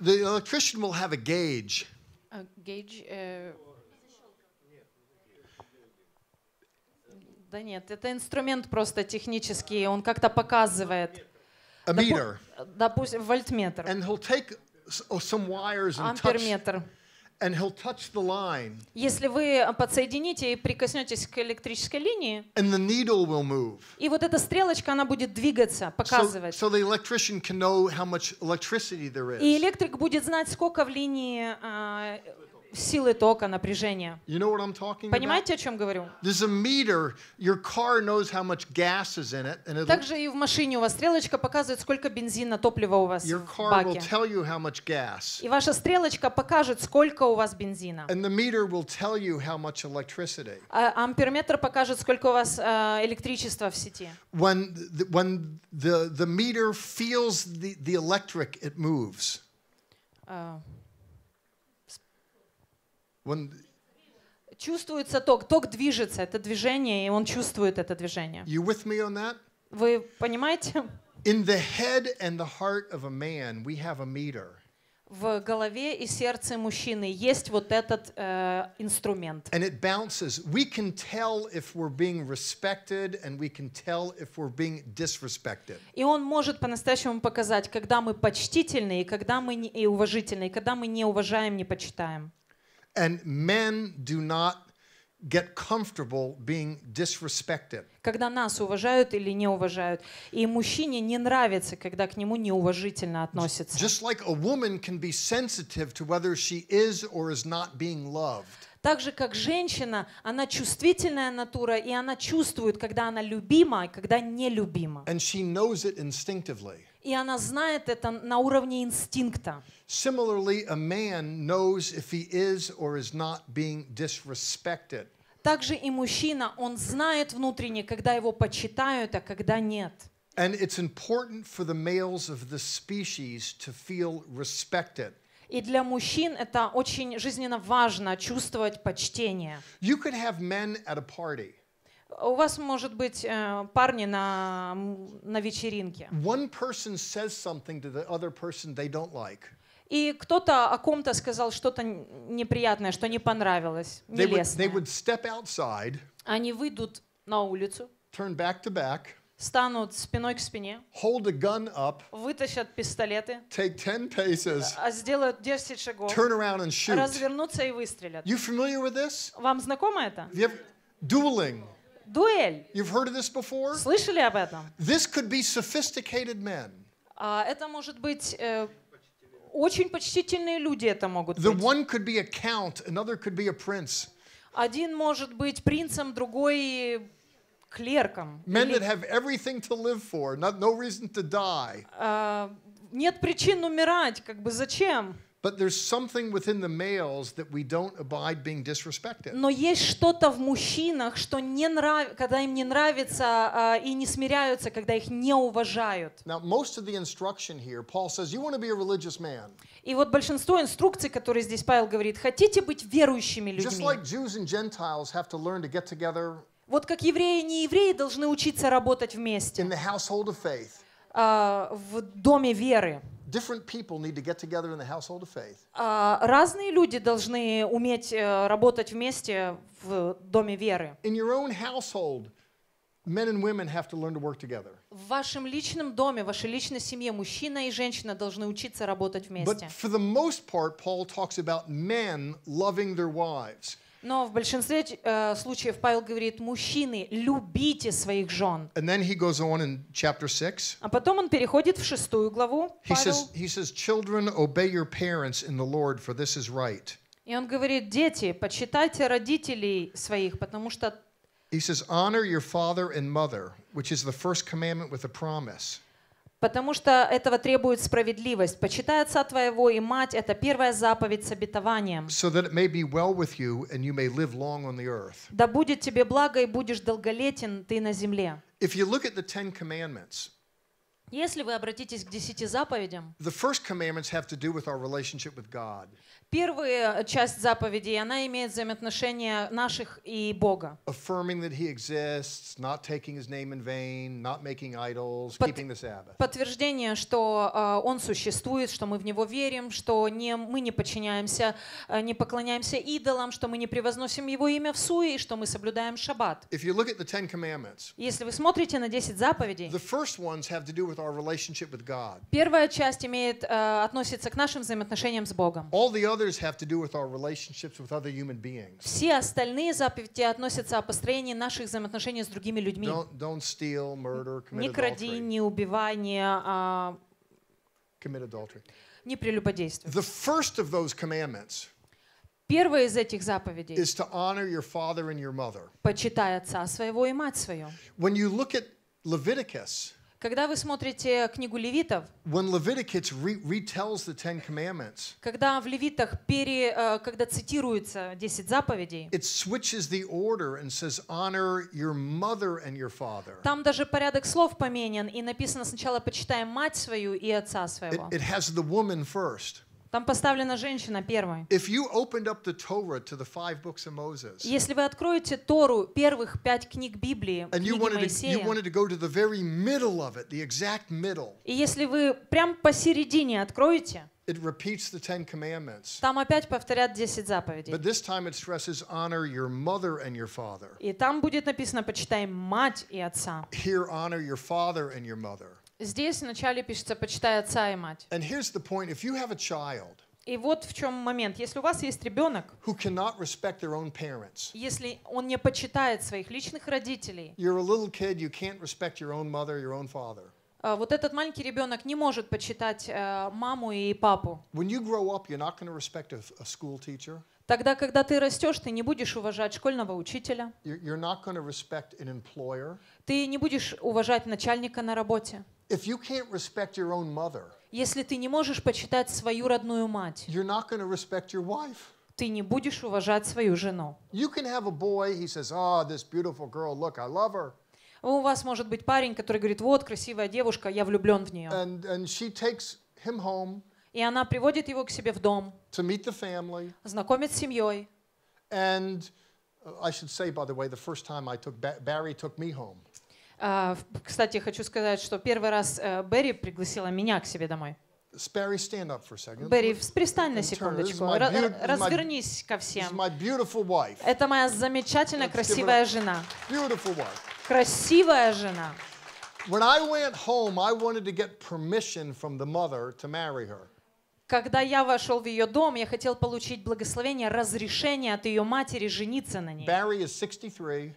S2: The electrician will have a gauge.
S1: A gauge. Uh... Да нет, это инструмент просто технический, он как-то показывает. A meter. Допустим, вольтметр. And he'll take uh, some wires and Амперметр. and he'll touch the line. Если вы подсоедините и прикоснетесь к электрической линии,
S2: and the needle will move.
S1: и вот эта стрелочка, она будет двигаться, показывать.
S2: So, so the electrician can know how much electricity there is. И
S1: электрик будет знать, сколько в линии а, силы тока, напряжения. You know what I'm talking Понимаете, about? о чем говорю?
S2: There's a meter. Your car knows how much gas is in it, and it'll, Также
S1: и в машине у вас стрелочка показывает, сколько бензина, топлива у вас your car в баке. Will tell you how much gas. И ваша стрелочка покажет, сколько у вас бензина. And the meter will tell you how much
S2: electricity.
S1: А амперметр покажет, сколько у вас э, электричества в сети.
S2: When the, when the the meter feels the the electric, it moves. Uh. When
S1: Чувствуется ток, ток движется, это движение, и он чувствует это движение.
S2: You with me on that? Вы понимаете? In the head and the heart of a man, we
S1: have a meter. В голове и сердце мужчины есть вот этот э, инструмент.
S2: And it bounces. We can tell if we're being respected, and we can tell if we're being disrespected.
S1: И он может по-настоящему показать, когда мы почтительны, и когда мы не, и уважительны, и когда мы не уважаем, не почитаем.
S2: And men do not get comfortable being disrespected.
S1: Когда нас уважают или не уважают, и мужчине не нравится, когда к нему неуважительно относятся. Just like a woman can be sensitive to whether she is or is not being loved. Так же, как женщина, она чувствительная натура, и она чувствует, когда она любима, и а когда не любима.
S2: And she knows it instinctively.
S1: И она знает это на уровне инстинкта.
S2: Similarly, a man knows if he is or is not being disrespected.
S1: Также и мужчина, он знает внутренне, когда его почитают, а когда нет. И для мужчин это очень жизненно важно чувствовать почтение. You could have men at a party. У вас может быть э, парни на на вечеринке. One person says something to the other person they don't like. И кто-то о ком-то сказал что-то неприятное, что не понравилось, They would, they would step outside, Они выйдут на улицу, turn back to back, станут спиной к спине, hold a gun up, вытащат пистолеты,
S2: take 10 paces, а,
S1: а сделают 10 шагов, turn around and shoot. развернутся и выстрелят. You familiar with this? Вам знакомо это? Have, Дуэль. You've heard of this before? Слышали об этом? This could be sophisticated men. А это может быть очень почтительные люди это могут The быть. one could be a count, another could be a prince. Один может быть принцем, другой клерком. Men that have everything to
S2: live for, not, no reason to die.
S1: Uh, нет причин умирать, как бы
S2: зачем? Но есть
S1: что-то в мужчинах, что не нрав... когда им не нравится а, и не смиряются, когда их не уважают. И вот большинство инструкций, которые здесь Павел говорит, хотите быть верующими людьми. Вот как евреи и неевреи должны учиться работать вместе. А, в доме веры. Different people need to get together in the
S2: household of faith.
S1: Разные люди должны уметь э, работать вместе в доме веры. In your own household, men and women have to learn to work together. В вашем личном доме, вашей личной семье мужчина и женщина должны учиться работать вместе. But for
S2: the most part, Paul talks about men loving their wives.
S1: Но в большинстве э, случаев Павел говорит, мужчины, любите своих жен.
S2: And then he goes on in chapter six.
S1: А потом он переходит в шестую главу. Павел. He says,
S2: he says, children, obey your parents in the Lord, for this is right.
S1: И он говорит, дети, почитайте родителей своих, потому что
S2: He says, honor your father and mother, which is the first commandment
S1: with a promise потому что этого требует справедливость. Почитай отца твоего и мать – это первая заповедь с обетованием. Да будет тебе благо и будешь долголетен ты на земле.
S2: если
S1: вы обратитесь к десяти заповедям,
S2: the first commandments have to do with our relationship with God.
S1: Первая часть заповедей, она имеет взаимоотношения наших и Бога.
S2: Подтверждение,
S1: что uh, он существует, что мы в него верим, что не, мы не подчиняемся, uh, не поклоняемся идолам, что мы не превозносим его имя в суе, и что мы соблюдаем шаббат. If you look at the Ten Commandments, Если вы смотрите на 10 заповедей, первая часть имеет, uh, относится к нашим взаимоотношениям с Богом.
S2: All the other others have to do with our relationships with other human beings.
S1: Все остальные заповеди относятся о построении наших взаимоотношений с другими людьми. Don't,
S2: don't steal, murder, commit не кради,
S1: не убивай, не а, commit adultery. Не прелюбодействуй. The first of those commandments Первая из этих заповедей is to honor your
S2: father and your mother.
S1: почитай отца своего и мать свою.
S2: When you look at Leviticus,
S1: когда вы смотрите книгу Левитов,
S2: when Leviticus re retells the Ten Commandments,
S1: когда в Левитах пере, uh, когда цитируется 10 заповедей,
S2: it switches the order and says honor your mother and your father.
S1: Там даже порядок слов поменян и написано сначала почитай мать свою и отца своего. It, it
S2: has the woman first.
S1: Там поставлена женщина первой.
S2: If you opened up the Torah to the five books of Moses,
S1: если вы откроете Тору первых пять книг Библии, and you wanted, Моисея, to, you wanted
S2: to go to the very middle of it, the exact middle,
S1: и если вы прям посередине откроете,
S2: It repeats
S1: the Ten Commandments. Там опять повторят 10 заповедей.
S2: But this time it stresses honor your mother and your father.
S1: И там будет написано почитай мать и отца.
S2: Here honor your father and your mother.
S1: Здесь вначале пишется «почитай отца и мать».
S2: And here's the point. If you have a child,
S1: и вот в чем момент. Если у вас есть ребенок, who their own parents, если он не почитает своих личных родителей, а, Вот этот маленький ребенок не может почитать э, маму и папу. When you grow up, you're not a, a Тогда, когда ты растешь, ты не будешь уважать школьного учителя. You're not Ты не будешь уважать начальника на работе. If you can't respect your own mother, если ты не можешь почитать свою родную мать, you're not going to respect your wife. ты не будешь уважать свою жену. You can have a boy, he says,
S2: oh, this beautiful girl, look, I love her.
S1: У вас может быть парень, который говорит, вот красивая девушка, я влюблен в нее. And, and she takes him home, и она приводит его к себе в дом, to meet the family, знакомит с семьей. And
S2: I should say, by the way, the first time I took Barry took me home.
S1: А, кстати, хочу сказать, что первый раз э, Берри пригласила меня к себе домой. Берри, пристань на секундочку. Развернись ко всем. Это моя замечательная, красивая жена. Красивая жена. When I
S2: went home, I wanted to get permission from the mother to marry her.
S1: Когда я вошел в ее дом, я хотел получить благословение, разрешение от ее матери жениться на ней. Barry is 63.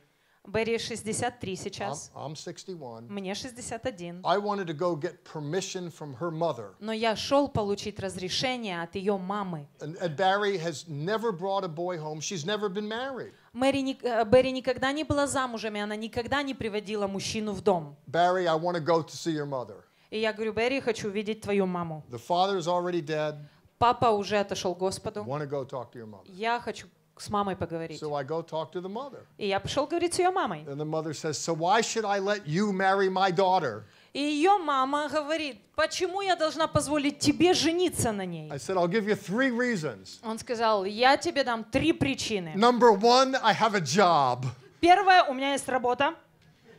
S1: Берри 63 сейчас. I'm, I'm 61. Мне 61.
S2: I wanted to go get permission from her mother.
S1: Но я шел получить разрешение от ее мамы. And, and Barry has never brought a boy home. She's never been married. Мэри, Берри никогда не была замужем, и она никогда не приводила мужчину в дом. Barry, I want to
S2: go to see your mother.
S1: И я говорю, Берри, хочу видеть твою маму. The father is already dead. Папа уже отошел Господу. I want to go talk to your mother. Я хочу с мамой поговорить. So I go talk to the mother. И я пошел говорить с ее мамой. And the mother says, so why should I let you marry my daughter? И ее мама говорит, почему я должна позволить тебе жениться на ней? I said, I'll
S2: give you three reasons.
S1: Он сказал, я тебе дам три причины. Number one, I have a job. Первое, у меня есть работа.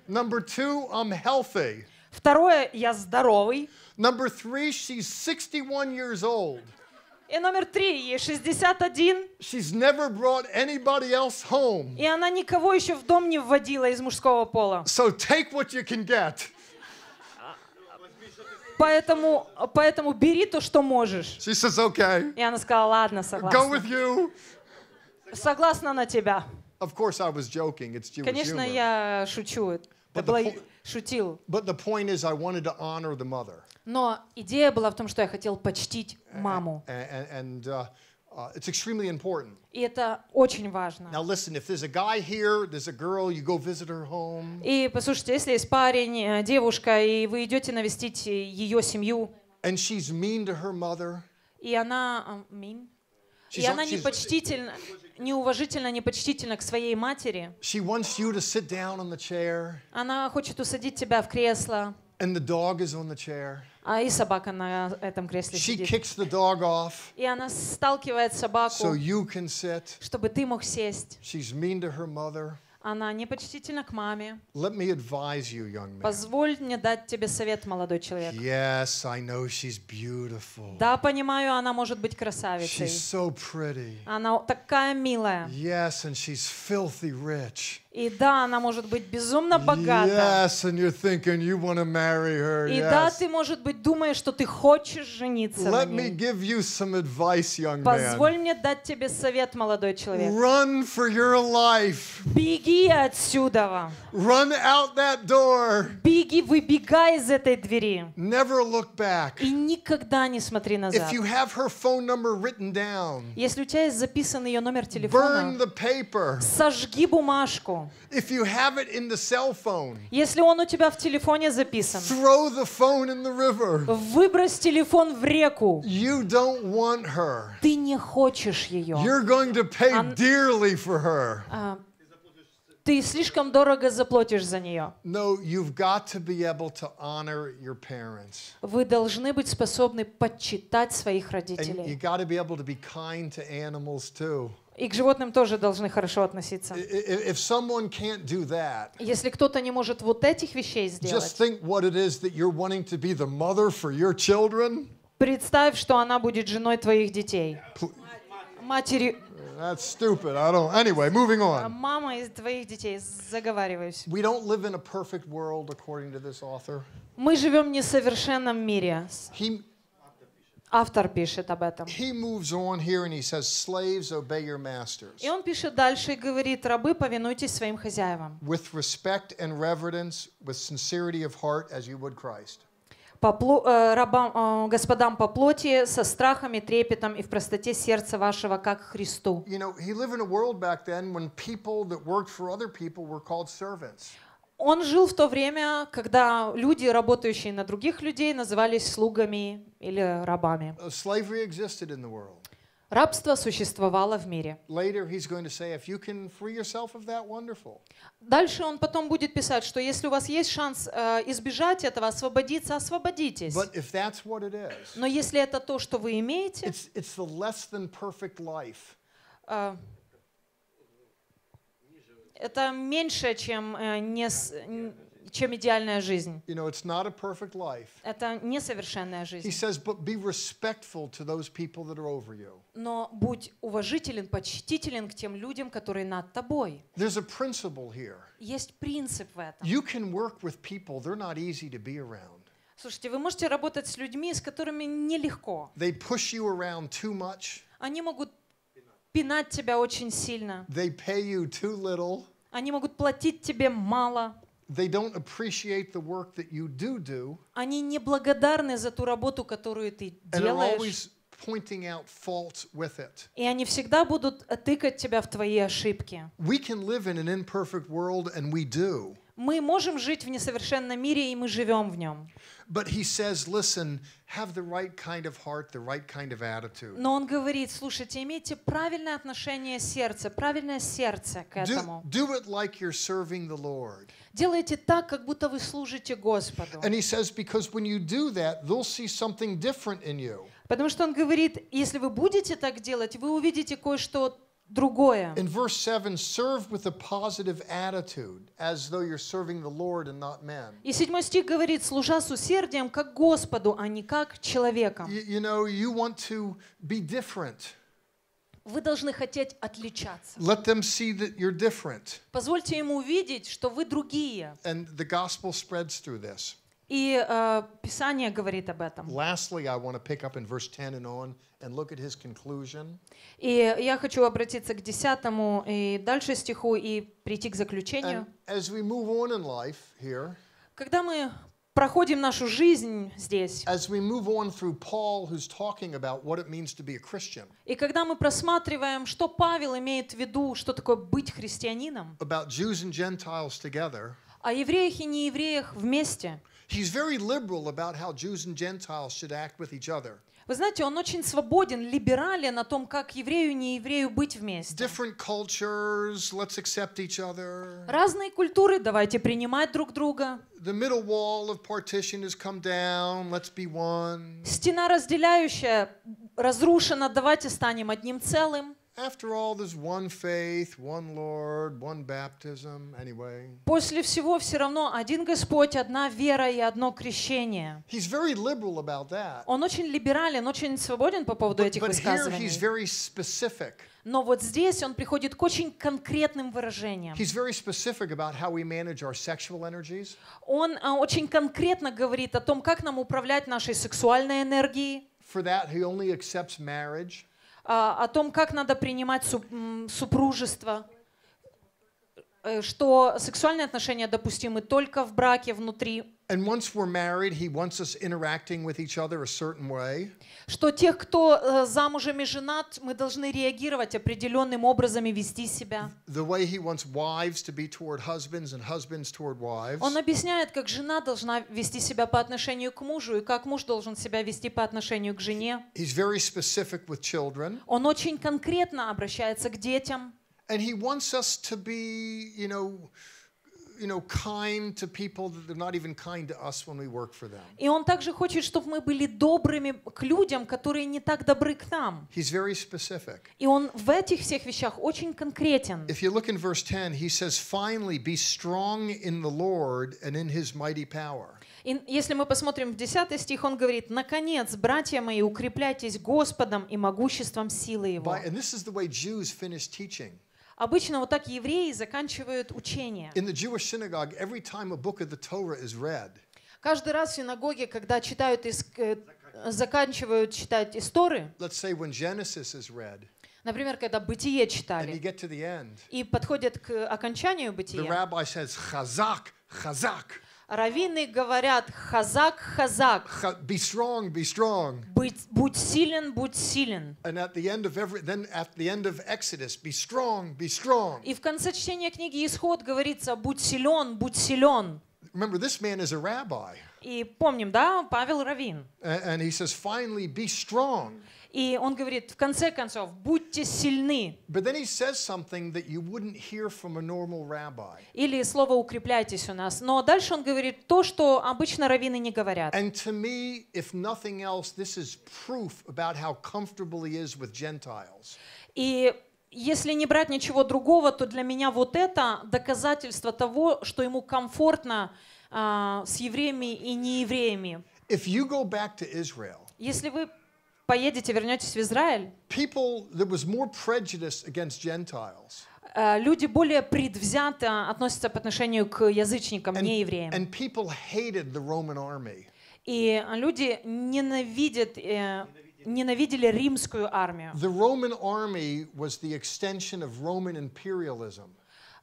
S1: Number two, I'm healthy. Второе, я здоровый. Number three, she's 61 years old. И номер три, ей 61. She's never brought anybody else home. И она никого еще в дом не вводила из мужского пола. So take what you can get. Поэтому, поэтому бери то, что можешь. She says, okay. И она сказала, ладно, согласна. Go with you. Согласна на тебя. Of course
S2: I was joking. It's Конечно, humor. я шучу. Это была шутил. But the point is, I wanted to honor the mother.
S1: Но идея была в том, что я хотел почтить маму. And, and, and uh, Uh, it's extremely important. И это очень важно.
S2: Now listen, if there's a guy here, there's a girl, you go visit her home.
S1: И послушайте, если есть парень, девушка, и вы идете навестить ее семью. And she's mean to her mother. И она mean. She's, и она непочтительна неуважительно, непочтительно к своей матери.
S2: She wants you to sit down on the chair.
S1: Она хочет усадить тебя в кресло.
S2: And the dog is on the chair.
S1: А и собака на этом кресле She сидит. Kicks the dog off, и она сталкивает собаку, so you
S2: can sit. чтобы ты мог сесть. She's mean to her
S1: mother. Она непочтительна к маме.
S2: Let me advise you, young man.
S1: Позволь мне дать тебе совет, молодой человек.
S2: Yes, I know she's beautiful.
S1: Да, понимаю, она может быть красавицей. She's
S2: so pretty.
S1: Она такая милая.
S2: Yes, and she's filthy rich.
S1: И да, она может быть безумно богата.
S2: Yes, and you're thinking you want to marry her. И yes. да,
S1: ты, может быть, думаешь, что ты хочешь жениться Let на ней. Me
S2: give you some advice, young man. Позволь
S1: мне дать тебе совет, молодой человек. Run for your life. Беги Беги отсюда. Run out that door. Беги, выбегай из этой двери. Never look back. И никогда не смотри назад. If you have her phone number written down, если у тебя есть записан ее номер телефона, burn the paper. сожги бумажку. If you have it in the cell phone, если он у тебя в телефоне записан, throw the phone in the river. выбрось телефон в реку. You don't want her. Ты не хочешь ее. You're going to pay Она... dearly for her. Uh, ты слишком дорого заплатишь за нее. No, you've got to be able to honor your parents. Вы должны быть способны подчитать своих родителей. И к животным тоже должны хорошо относиться. If
S2: someone can't do that,
S1: Если кто-то не может вот этих вещей сделать, just
S2: think what it is that you're wanting to be the mother for your children.
S1: Представь, что она будет женой твоих детей. Матери,
S2: That's stupid. I don't. Anyway, moving on.
S1: Мама из твоих детей, заговариваюсь. We
S2: don't live in a perfect world, according to this author.
S1: Мы живем мире. He, Автор пишет об этом. he
S2: moves on here and he says, Slaves, obey your masters
S1: И он пишет дальше и говорит, рабы, повинуйтесь своим хозяевам.
S2: with respect and reverence, with sincerity of heart, as you would Christ.
S1: по, э, рабам, э, господам по плоти со страхами, трепетом и в простоте сердца вашего, как Христу. Он жил в то время, когда люди, работающие на других людей, назывались слугами или
S2: рабами. Э, slavery
S1: existed in the world. Рабство существовало в мире. Дальше он потом будет писать, что если у вас есть шанс э, избежать этого, освободиться, освободитесь. Но если это то, что вы имеете, it's, it's the э, это меньше, чем э, не, чем идеальная жизнь. You know, it's not a perfect life. Это несовершенная жизнь. He says,
S2: but be respectful to those people that are over you.
S1: Но будь уважителен, почтителен к тем людям, которые над тобой.
S2: There's a principle here.
S1: Есть принцип в этом.
S2: You can work with people; they're not easy to be
S1: around. Слушайте, вы можете работать с людьми, с которыми нелегко. They push you around too much. Они могут пинать тебя очень сильно.
S2: They pay you too little.
S1: Они могут платить тебе мало. They don't appreciate the work that you do do. Они не благодарны за ту работу, которую ты делаешь. pointing out faults with it. И они всегда будут тыкать тебя в твои ошибки.
S2: We can live in an imperfect world, and we do.
S1: Мы можем жить в несовершенном мире, и мы живем в
S2: нем. But he says, listen, have the right kind of heart, the right kind of attitude. Но
S1: он говорит, слушайте, имейте правильное отношение сердца, правильное сердце к этому.
S2: Do, do it like you're serving the Lord. Делайте так, как будто вы служите Господу. And he says, because when you do that, they'll see something different in you. Потому что он говорит, если вы
S1: будете так делать, вы увидите кое-что другое. In
S2: verse 7, serve with a positive attitude, as though you're serving the Lord and not men.
S1: И седьмой стих говорит, служа с усердием, как Господу, а не как человеком. You, you know, you want to be different. Вы должны хотеть отличаться.
S2: Let them see that you're different.
S1: Позвольте ему увидеть, что вы другие.
S2: And the gospel spreads through this.
S1: И э, Писание говорит об этом. И я хочу обратиться к десятому и дальше стиху и прийти к заключению.
S2: And as we move on in life here,
S1: когда мы проходим
S2: нашу жизнь здесь. As we move on through Paul, who's talking about what it means to be a
S1: Christian. И когда мы просматриваем, что Павел имеет в виду, что такое быть христианином.
S2: About Jews and Gentiles together.
S1: О евреях и неевреях вместе. He's very liberal
S2: about how Jews and Gentiles should act with each other.
S1: Вы знаете, он очень свободен, либерален о том, как еврею и нееврею быть вместе. cultures, let's each other. Разные культуры, давайте принимать друг друга. The middle wall of partition has come down, let's be one. Стена разделяющая разрушена, давайте станем одним целым. После всего все равно один Господь, одна вера и одно крещение. Он очень либерален, очень свободен по поводу этих but высказываний. Но вот здесь он приходит к очень конкретным выражениям. Он очень конкретно говорит о том, как нам управлять нашей сексуальной энергией. For that, he only accepts marriage. А, о том, как надо принимать супружество, э, что сексуальные отношения допустимы только в браке внутри And once we're married, he wants us interacting with each other a certain way. Что тех, кто э, замужем и женат, мы должны реагировать определенным образом и вести себя. The way he wants
S2: wives to be toward husbands and husbands toward wives. Он
S1: объясняет, как жена должна вести себя по отношению к мужу и как муж должен себя вести по отношению к жене.
S2: He's very specific with children.
S1: Он очень конкретно обращается к детям. And he wants us to be,
S2: you know, you know, kind to people that they're not even kind to us when we work
S1: for them. И он также хочет, чтобы мы были добрыми к людям, которые не так добры к нам. He's very specific. И он в этих всех вещах очень конкретен. If you look in verse 10, he
S2: says, "Finally, be strong in the Lord and in His mighty power."
S1: И если мы посмотрим в 10 стих, он говорит, «Наконец, братья мои, укрепляйтесь Господом и могуществом силы Его». Обычно вот так евреи
S2: заканчивают учение. every time a book of the Torah is read, Каждый раз в
S1: синагоге, когда читают э, заканчивают читать истории, let's say when Genesis is read, Например, когда бытие читали, and you get to the end, и подходят к окончанию бытия, the rabbi says, хазак, хазак. Равины говорят хазак, хазак. Be strong, be strong. Будь, будь силен, будь силен.
S2: And at the end of every, then at the end of Exodus, be strong, be strong. И в конце чтения книги
S1: Исход говорится, будь силен, будь силен. Remember, this man is a rabbi. И помним, да, Павел равин. And he says, finally, be strong. И он говорит, в конце концов, будьте сильны. Или слово «укрепляйтесь» у нас. Но дальше он говорит то, что обычно раввины не говорят. И если не брать ничего другого, то для меня вот это доказательство того, что ему комфортно uh, с евреями и неевреями. если вы поедете, вернетесь в Израиль, people,
S2: there was more prejudice against
S1: э, люди более предвзято относятся по отношению к язычникам, не евреям. And
S2: people hated the Roman army.
S1: И люди ненавидят э, ненавидели римскую армию. The
S2: Roman army was the extension of Roman imperialism.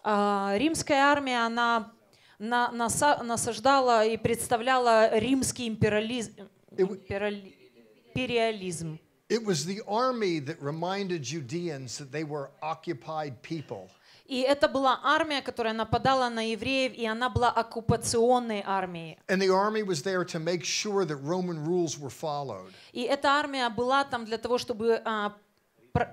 S1: Э, римская армия, она насаждала и представляла римский империализм империализм. It was the army
S2: that reminded Judeans that they were occupied people.
S1: И это была армия, которая нападала на евреев, и она была оккупационной армией.
S2: Sure
S1: и эта армия была там для того, чтобы а,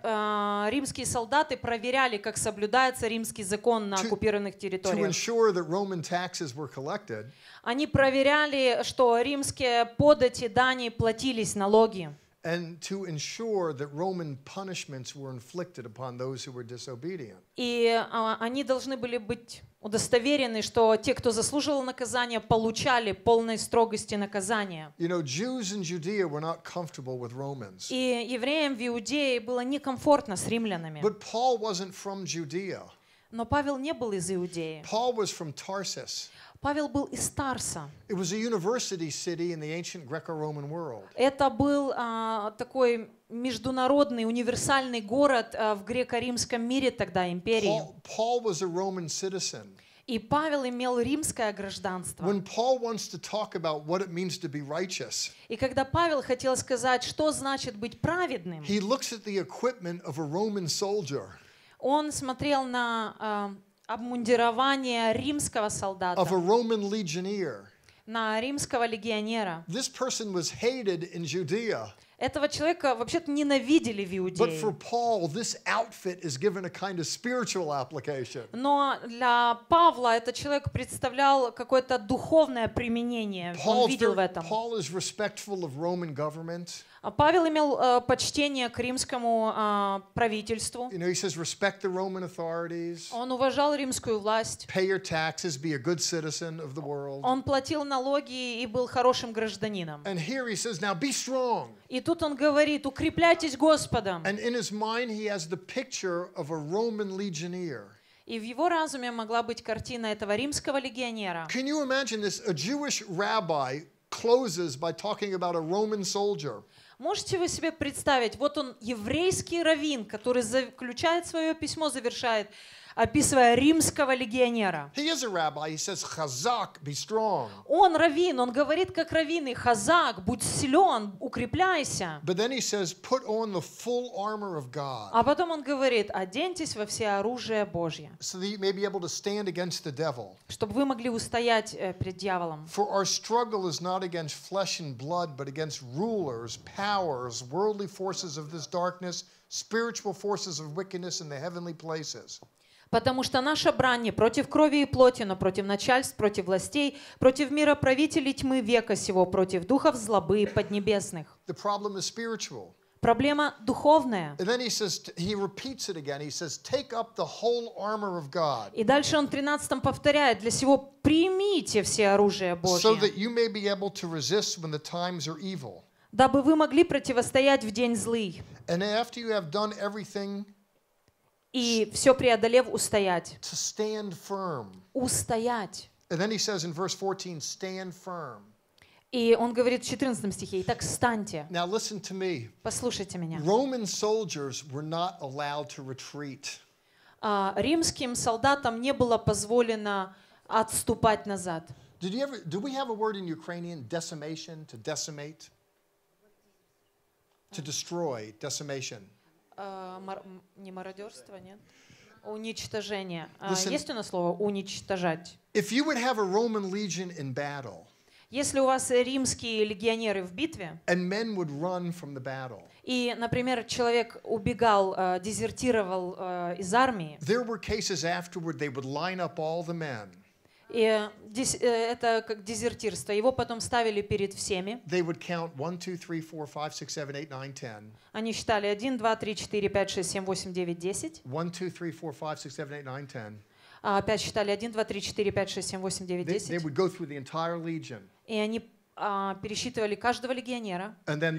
S1: Э, римские солдаты проверяли, как соблюдается римский закон на оккупированных территориях. Они проверяли, что римские подати, дани платились, налоги. and to ensure that
S2: Roman punishments were inflicted upon those who were disobedient.
S1: И они должны были быть удостоверены, что те, кто заслуживал наказание, получали полной строгости наказания.
S2: You know, Jews in Judea were not comfortable with Romans.
S1: И евреям в Иудее было некомфортно с римлянами. But Paul wasn't from Judea. Но Павел не был из Иудеи. Paul was from Tarsus. Павел был из Тарса. It was a university
S2: city in the ancient Greco-Roman world.
S1: Это был а, такой международный универсальный город а, в греко-римском мире тогда империи. Paul,
S2: Paul was a Roman citizen.
S1: И Павел имел римское гражданство.
S2: Righteous,
S1: и когда Павел хотел сказать, что значит быть праведным, он смотрел на а, обмундирование римского солдата. На римского легионера.
S2: This person was hated in Judea. Этого человека вообще-то ненавидели в Иудее. Kind of
S1: Но для Павла этот человек представлял какое-то духовное применение. Paul Он видел very, в этом. Павел имел э, почтение к римскому э, правительству. You know, he says, respect the Roman authorities. Он уважал римскую власть.
S2: Pay your taxes, be a good citizen of the world.
S1: Он платил налоги и был хорошим гражданином. And here he says, now be strong. И тут он говорит, укрепляйтесь Господом. And in his mind he has the picture of a Roman legionnaire. И в его разуме могла быть картина этого римского легионера.
S2: Can you imagine this? A Jewish rabbi closes by talking about a Roman soldier.
S1: Можете вы себе представить, вот он еврейский раввин, который заключает свое письмо, завершает, описывая римского легионера. He is a rabbi. He says, Chazak, be strong. Он раввин, он говорит как раввин, и Хазак, будь силен, укрепляйся. But then he says, put on the full armor of God. А потом он говорит, оденьтесь во все оружие Божье. So that you may be able to stand against the devil. Чтобы вы могли устоять перед дьяволом. For our struggle is not
S2: against flesh and blood, but against rulers, powers, worldly forces of this darkness,
S1: spiritual forces of wickedness in the heavenly places. Потому что наша брань не против крови и плоти, но против начальств, против властей, против мира правителей тьмы века сего, против духов злобы и поднебесных. Проблема духовная. И дальше он в 13 повторяет, для сего примите все оружие Божье, дабы вы могли противостоять в день злый. And after you have done everything, и все преодолев устоять. To stand firm. Устоять. And then he says in verse 14, stand firm. И он говорит в 14 стихе, «Итак, встаньте». Now listen to me. Послушайте меня. Roman
S2: soldiers were not allowed to retreat.
S1: Uh, римским солдатам не было позволено отступать назад. Did
S2: you ever, do we have a word in Ukrainian, decimation, to decimate? To destroy, decimation.
S1: Э, мар, не мародерство, нет? Уничтожение. А, Listen, Есть у нас
S2: слово уничтожать? If you would have a Roman legion in battle,
S1: если у вас римские легионеры в битве, and men would run from the battle, и, например, человек убегал, э, дезертировал э, из армии, there were cases afterward they would line
S2: up all the men.
S1: И э, э, это как дезертирство. Его потом ставили перед всеми. Они считали 1, 2, 3, 4, 5, 6, 7, 8, 9, 10. Опять считали 1, 2, 3, 4, 5, 6, 7, 8, 9, 10. They, would go through the entire legion. И они uh, пересчитывали каждого легионера. And then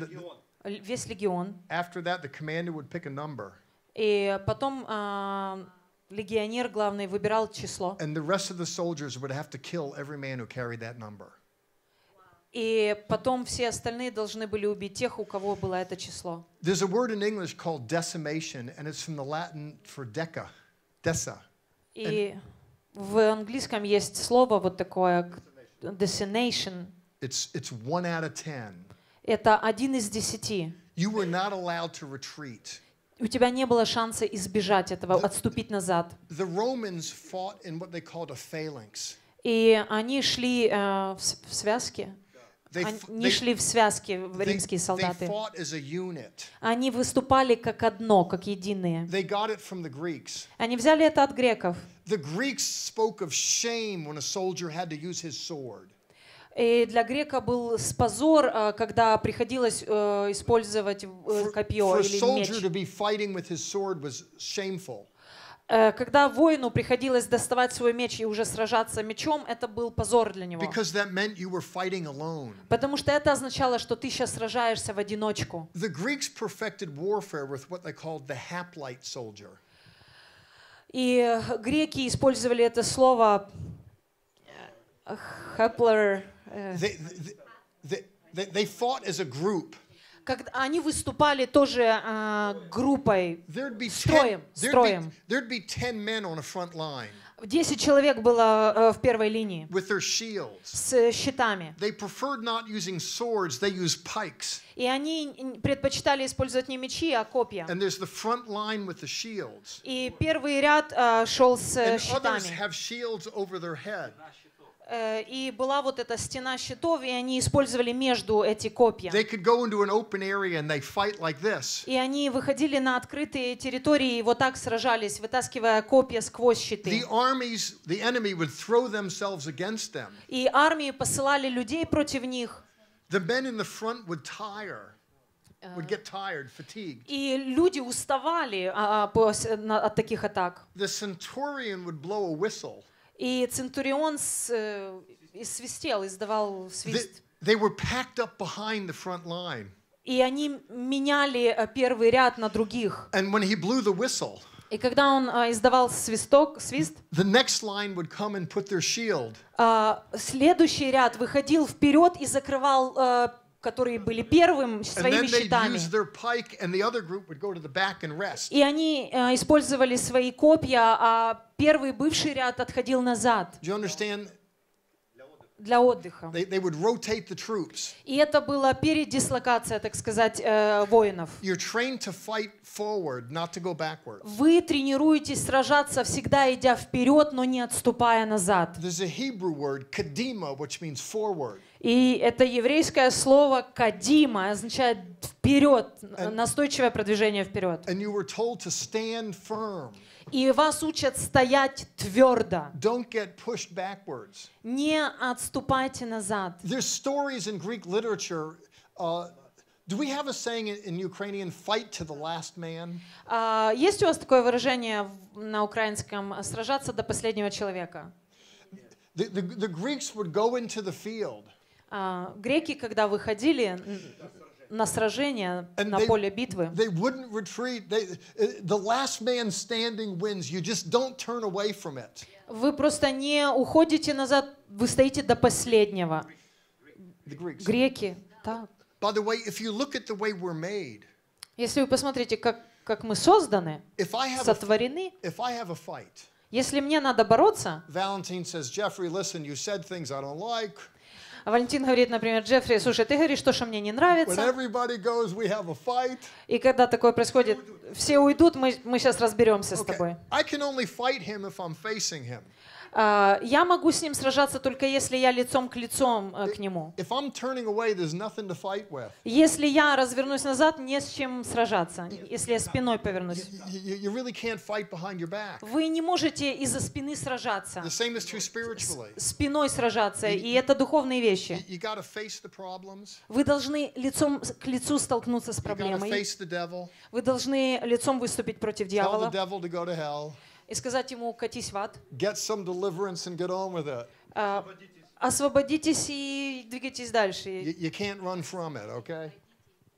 S1: the, весь легион.
S2: After that, the commander would pick a number.
S1: И потом uh, Легионер главный выбирал число.
S2: And the rest of the soldiers would have to kill every man who carried that number.
S1: И потом все остальные должны были убить тех, у кого было это число.
S2: There's a word in English called
S1: decimation, and it's from the Latin for deca, desa. И в английском есть слово вот такое decimation. It's it's one out of ten. Это один из десяти. You were not allowed to retreat у тебя не было шанса избежать этого, the, отступить назад. The Romans fought in what they called a phalanx. И они шли э, в, в связке. They, они they, шли в связке, римские солдаты. They fought
S2: as a unit.
S1: Они выступали как одно, как единые. They got it from the Greeks. Они взяли это от греков. The Greeks spoke of shame when a soldier had to use his sword. И для грека был позор, э, когда приходилось э, использовать э, копье или меч. Когда воину приходилось доставать свой меч и уже сражаться мечом, это был позор для него. Потому что это означало, что ты сейчас сражаешься в одиночку. The perfected warfare with what they called the hoplite soldier. И греки использовали это слово хаплер. Э, they, they, they, they as a group. Когда они выступали тоже э,
S2: группой, строем, строем. There'd be, there'd men on a front line. 10
S1: человек было э, в первой линии с щитами. Swords, И они предпочитали использовать не мечи, а копья.
S2: The
S1: И первый ряд э, шел с And щитами. Э, и была вот эта стена щитов, и они использовали между эти копья. like И они выходили на открытые территории и вот так сражались, вытаскивая копья сквозь щиты. The armies, the enemy would throw them. И армии посылали людей против них.
S2: would get tired, fatigued. И люди
S1: уставали а, а, от таких атак. The centurion would blow a whistle. И Центурион э, свистел, издавал свист. They were packed up behind the front line. И они меняли э, первый ряд на других. And when he blew the whistle, и когда он uh, издавал свисток, свист, the next line would come and put their shield. Uh, следующий ряд выходил вперед и закрывал uh, которые были первым своими щитами. И они э, использовали свои копья, а первый бывший ряд отходил назад. Для отдыха. They, they would rotate the troops. И это была передислокация, так сказать, э, воинов. You're trained to fight forward, not to go backwards. Вы тренируетесь сражаться всегда идя вперед, но не отступая назад.
S2: There's a Hebrew word, kadima, which means forward.
S1: И это еврейское слово «кадима» означает «вперед», and, настойчивое продвижение вперед. And you were told to stand firm. И вас учат стоять твердо. Don't get pushed backwards. Не отступайте назад. There's stories in Greek
S2: literature uh, Do we have a saying in Ukrainian, fight to the last man?
S1: А, есть у вас такое выражение на украинском «сражаться до последнего человека»?
S2: The, the, the Greeks would go into the field.
S1: Греки, когда выходили на сражение, and на they, поле
S2: битвы. They wouldn't retreat. They, the last man standing wins. You just don't turn away from it.
S1: Вы просто не уходите назад, вы стоите до последнего.
S2: Греки,
S1: так. By the way, if you look at the way we're made. Если вы посмотрите, как как мы созданы, сотворены. Если мне надо бороться, Valentine says, Jeffrey, listen, you said things I don't like. А Валентин говорит, например, Джеффри, слушай, ты говоришь то, что мне не нравится. Goes, И когда такое происходит, все уйдут, мы, мы сейчас разберемся okay. с тобой. А, я могу с ним сражаться только если я лицом к лицом э, к нему. Away, если я развернусь назад, не с чем сражаться. Если я спиной повернусь. You, you really Вы не можете из-за спины сражаться. Спиной сражаться. You, и это духовные вещи. Вы должны лицом к лицу столкнуться с проблемой. Вы должны лицом выступить против дьявола и сказать ему «катись в ад». Get some deliverance and get on with it. Uh, освободитесь и двигайтесь дальше. You, you can't run from it, okay?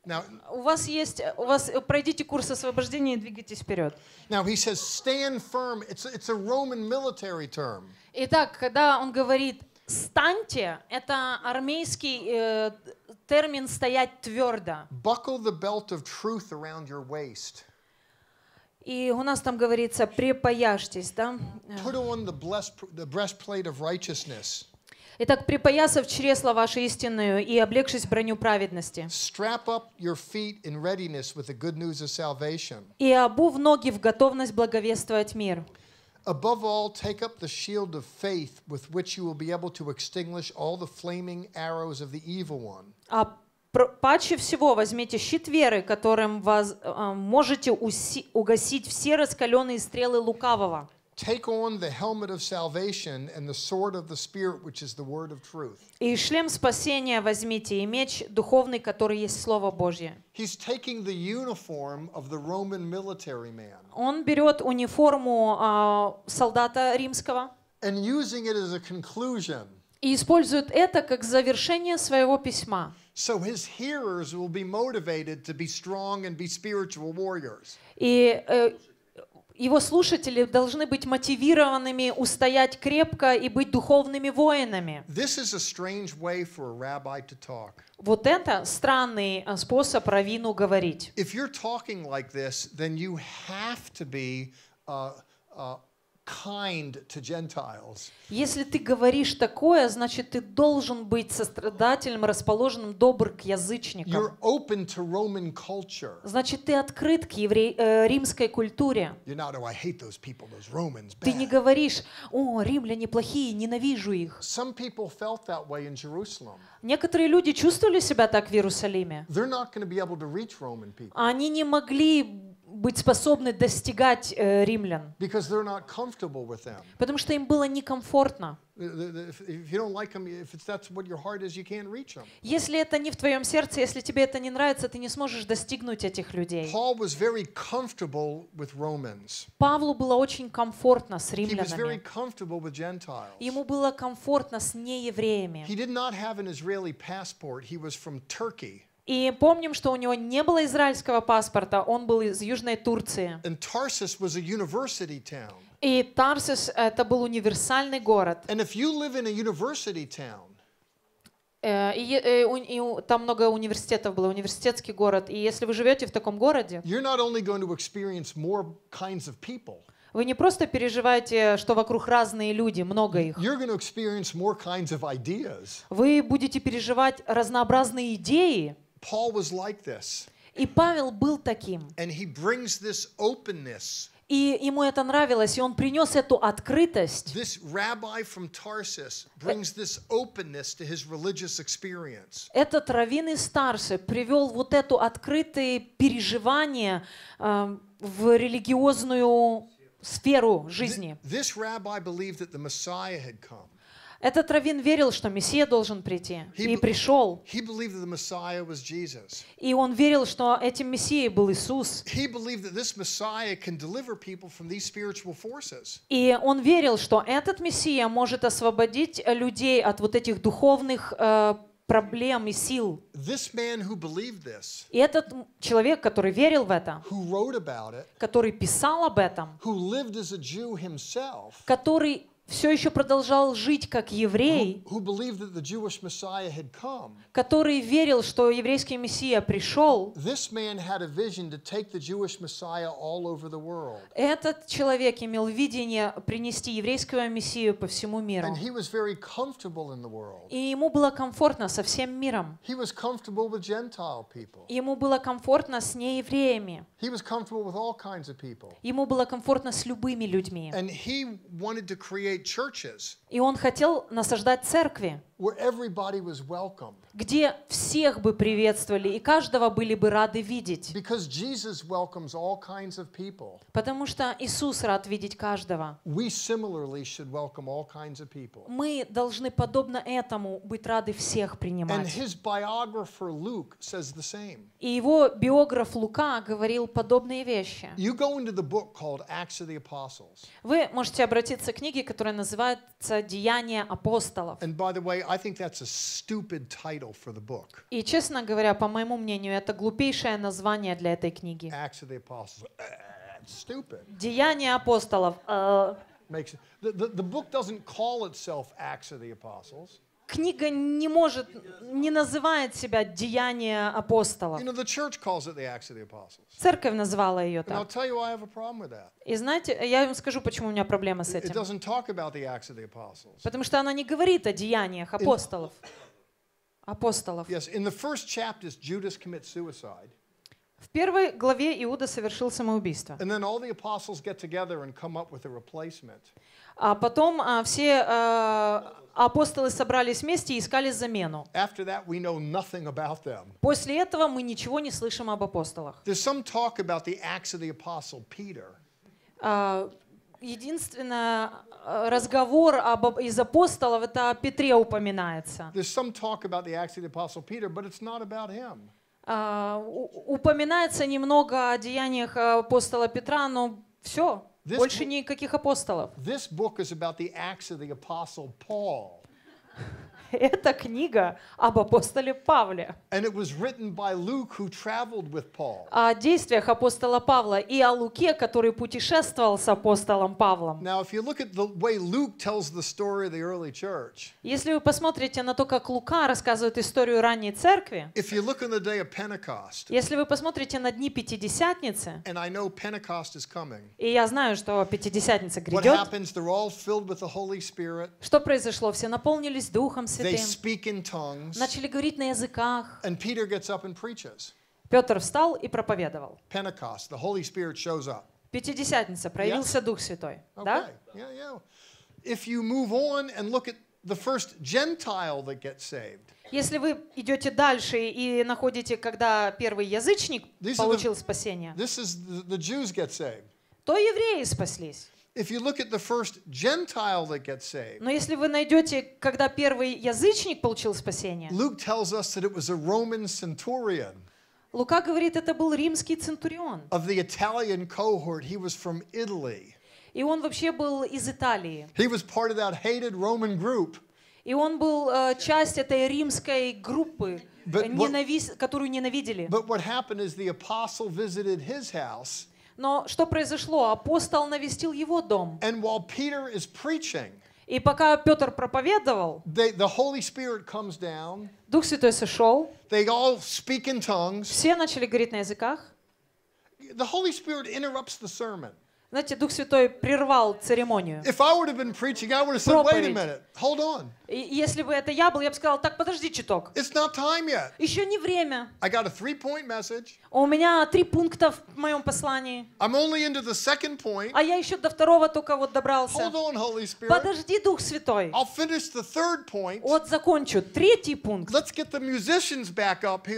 S1: Now, у вас есть, у вас пройдите курс
S2: освобождения и двигайтесь вперед. Now he says, stand firm. It's it's a Roman military term.
S1: Итак, когда он говорит станьте, это армейский э, термин стоять твердо. Buckle the belt of truth around your waist. И у нас там говорится, препояжьтесь, да? Put on the, blessed,
S2: the breastplate of righteousness.
S1: Итак, припоясав чресло ваше истинную и
S2: облегшись броню праведности.
S1: И обув ноги в готовность благовествовать мир. Above all, take up the shield of faith with which you will be able to extinguish all the flaming arrows of the evil one. Паче всего возьмите щит веры, которым вы э, можете уси, угасить все раскаленные стрелы лукавого. И шлем спасения возьмите, и меч духовный, который есть Слово Божье.
S2: He's taking the uniform of the Roman military man.
S1: Он берет униформу а, солдата римского. And using it as a conclusion. И использует это как завершение своего письма.
S2: So his hearers will be motivated to be strong and be spiritual warriors.
S1: И э, его слушатели должны быть мотивированными устоять крепко и быть духовными воинами. This is a strange way for a rabbi to talk. Вот это странный э, способ равину говорить. If you're talking like this,
S2: then you have to be uh, uh, kind to Gentiles.
S1: Если ты говоришь такое, значит ты должен быть сострадательным, расположенным, добр к язычникам. You're open to Roman culture. Значит ты открыт к евре... э, римской культуре.
S2: You're not, oh, I hate those people, those Romans,
S1: Ты не говоришь, о, римляне плохие, ненавижу их. Some people felt that way in Jerusalem. Некоторые люди чувствовали себя так в Иерусалиме. They're
S2: not be able to reach Roman people.
S1: Они не могли быть способны достигать э, римлян. Потому что им было некомфортно.
S2: Э, э, э, если
S1: это не в твоем сердце, если тебе это не нравится, ты не сможешь достигнуть этих людей. Павлу было очень комфортно с римлянами. Ему было комфортно с неевреями. He did not have an Israeli passport. He и помним, что у него не было израильского паспорта, он был из Южной Турции. И Тарсис это был универсальный город. Э, и, э, там много университетов было, университетский город. И если вы живете в таком городе, вы не просто переживаете, что вокруг разные люди, много их. Вы будете переживать разнообразные идеи. Paul was like this. И Павел был таким. And he brings this openness. И ему это нравилось, и он принес эту открытость. Этот раввин из Тарсы привел вот эту открытые переживание э, в религиозную сферу жизни. This rabbi believed that the Messiah had come. Этот раввин верил, что Мессия должен прийти, и пришел. И он верил, что этим Мессией был Иисус. И он верил, что этот Мессия может освободить людей от вот этих духовных э, проблем и сил.
S2: и
S1: этот человек, который верил в это, который писал об этом, который все еще продолжал жить как еврей, который верил, что еврейский Мессия пришел, этот человек имел видение принести еврейского Мессию по всему миру. И ему было комфортно со всем миром. Ему было комфортно с неевреями. Ему было комфортно с любыми людьми. И он хотел to churches, и он хотел насаждать церкви, где всех бы приветствовали и каждого были бы рады видеть. Потому что Иисус рад видеть каждого. Мы должны подобно этому быть рады всех принимать. И его биограф Лука говорил подобные вещи. Вы можете обратиться к книге, которая которое называется «Деяния апостолов». And by the way, I think that's a stupid title for the book. И, честно говоря, по моему мнению, это глупейшее название для этой книги. Acts of the Apostles. Stupid. Деяния апостолов. Makes the, the, the book doesn't
S2: call itself Acts of the Apostles
S1: книга не может, не называет себя «Деяние апостолов». Церковь назвала ее так. И знаете, я вам скажу, почему у меня проблема с этим. Потому что она не говорит о деяниях апостолов. Апостолов. В первой главе Иуда совершил самоубийство. And then all the apostles get together and а потом а, все а, апостолы собрались вместе и искали замену. После этого мы ничего не слышим об апостолах. Uh, разговор об, из апостолов это о Петре упоминается. А, упоминается немного о деяниях апостола Петра, но все. This Больше никаких апостолов. This book is about the acts of the apostle Paul. Это книга об апостоле Павле.
S2: And it was written by Luke, who traveled with Paul.
S1: О действиях апостола Павла и о Луке, который путешествовал с апостолом Павлом. Now, if you look at the way Luke tells the story of the early church. Если вы посмотрите на то, как Лука рассказывает историю ранней церкви. If you look on the day of Pentecost. Если вы посмотрите на дни Пятидесятницы. And I know Pentecost is coming. И я знаю, что Пятидесятница грядет. What
S2: happens? They're all filled with the Holy
S1: Spirit. Что произошло? Все наполнились Духом Святым. Святым. They speak in tongues, начали говорить на языках. And Peter gets up and preaches. Петр встал и проповедовал. Pentecost, the Holy Spirit shows up. Пятидесятница, проявился yes? Дух Святой. Okay. Да? Yeah, yeah.
S2: If you move on and look at the first Gentile that gets saved.
S1: Если вы идете дальше и находите, когда первый язычник this получил the, спасение, this is the, the Jews get saved. то евреи спаслись. If you look at the first Gentile that gets saved, Но если вы найдете, когда первый язычник получил спасение, Luke tells us that it was a Roman centurion. Лука говорит, это был римский центурион. Of the Italian cohort, he was from Italy. И он вообще был из Италии. He was part of that hated Roman group. И он был uh, часть этой римской группы, but э, what, которую ненавидели. But what happened is the apostle visited his house. Но что произошло? Апостол навестил его дом. And while Peter is preaching, и пока Петр проповедовал, they, the Holy Spirit comes down, Дух Святой сошел. They all speak in tongues. Все начали говорить на языках. The Holy Spirit interrupts the sermon. Знаете, Дух Святой прервал церемонию. said, если бы это я был, я бы сказал, так, подожди чуток. Еще не время. У меня три пункта в моем послании. А я еще до второго только вот добрался. on, Подожди, Дух Святой. Вот закончу. Третий пункт.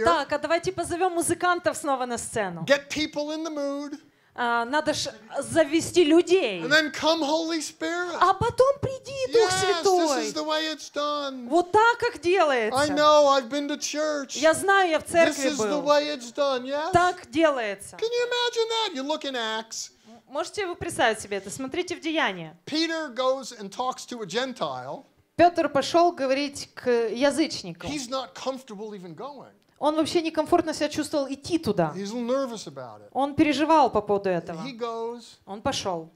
S1: Так, а давайте позовем музыкантов снова на сцену. Get people in the mood. Uh, надо ж завести людей. And then come, Holy Spirit. А потом приди, Дух yes, Святой. This is the way it's done. Вот так, как делается. I know, I've been to church. Я знаю, я в церкви this был. Is the way it's done. Yes? Так делается. Can you imagine that? You look in Acts. Можете вы представить себе это? Смотрите в Деяния. Peter goes and talks to a Gentile. Петр пошел говорить к язычнику. He's
S2: not comfortable even going.
S1: Он вообще некомфортно себя чувствовал идти туда. Он переживал по поводу этого. Он пошел.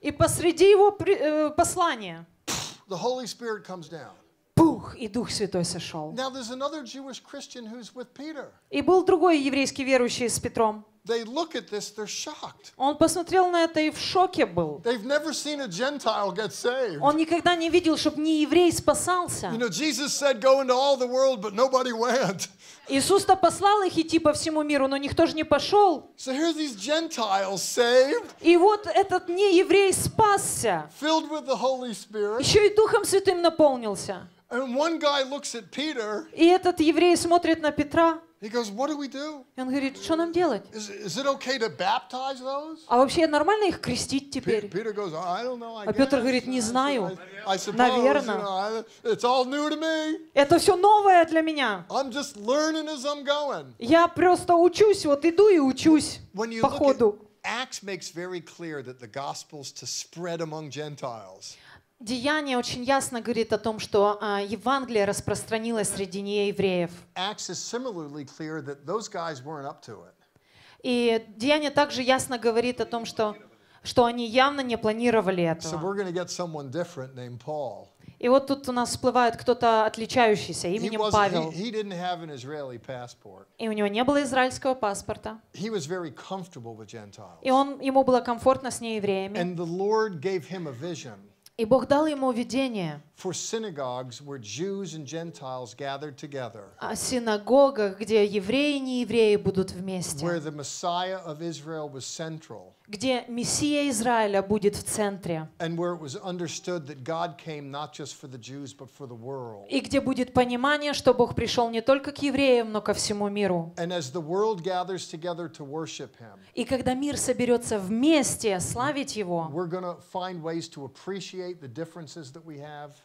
S1: И посреди его э, послания Дух, и Дух Святой сошел. Now there's another
S2: Jewish Christian who's with Peter.
S1: И был другой еврейский верующий с Петром.
S2: They look at
S1: this, they're shocked. Он посмотрел на это и в шоке был. They've never seen a Gentile get saved. Он никогда не видел, чтобы не еврей спасался. You know, Jesus said, "Go into all the world," but nobody went. Иисус-то послал их идти по всему миру, но никто же не пошел. So и вот этот нееврей спасся. еще и Духом Святым наполнился. И этот еврей смотрит на Петра. He goes, what do we do? И он говорит, что нам делать? Is, is it okay to baptize those? А вообще нормально их крестить теперь? Peter goes, I don't know, I а Петр говорит, не знаю. I suppose, Наверное. You know, it's all new to me. Это все новое для меня.
S2: I'm just learning as I'm going.
S1: Я просто учусь, вот иду и учусь
S2: When you по ходу. Acts makes very clear that the gospel's to spread among Gentiles.
S1: Деяние очень ясно говорит о том, что э, Евангелие распространилось среди неевреев. И Деяние также ясно говорит о том, что, что они явно не планировали этого. И вот тут у нас всплывает кто-то отличающийся именем he Павел. He,
S2: he
S1: И у него не было израильского паспорта. И он, ему было комфортно с неевреями. И Бог дал ему видение.
S2: For synagogues where Jews and Gentiles gathered together.
S1: О синагогах, где евреи и неевреи будут вместе. Where the
S2: Messiah of Israel was central
S1: где Мессия Израиля будет в центре. И где будет понимание, что Бог пришел не только к евреям, но ко всему миру. И когда мир соберется вместе славить Его, Мы способы у нас есть.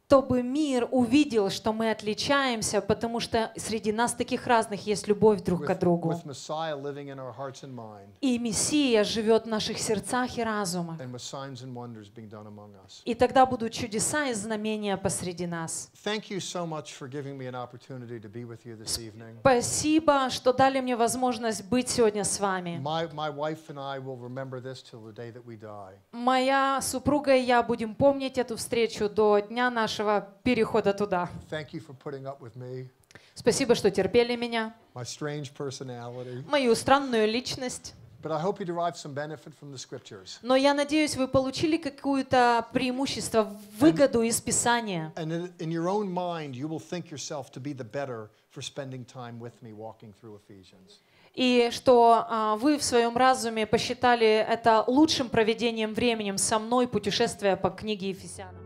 S1: чтобы мир увидел, что мы отличаемся, потому что среди нас таких разных есть любовь
S2: друг к другу.
S1: И Мессия живет в наших сердцах и разумах. И тогда будут чудеса и знамения посреди нас. Спасибо, что дали мне возможность быть сегодня с вами. Моя супруга и я будем помнить эту встречу до дня нашего вашего перехода туда. Спасибо, что терпели меня.
S2: Мою странную личность.
S1: Но я надеюсь, вы получили какое-то преимущество, выгоду из Писания. И что а, вы в своем разуме посчитали это лучшим проведением временем со мной путешествия по книге Ефесянам.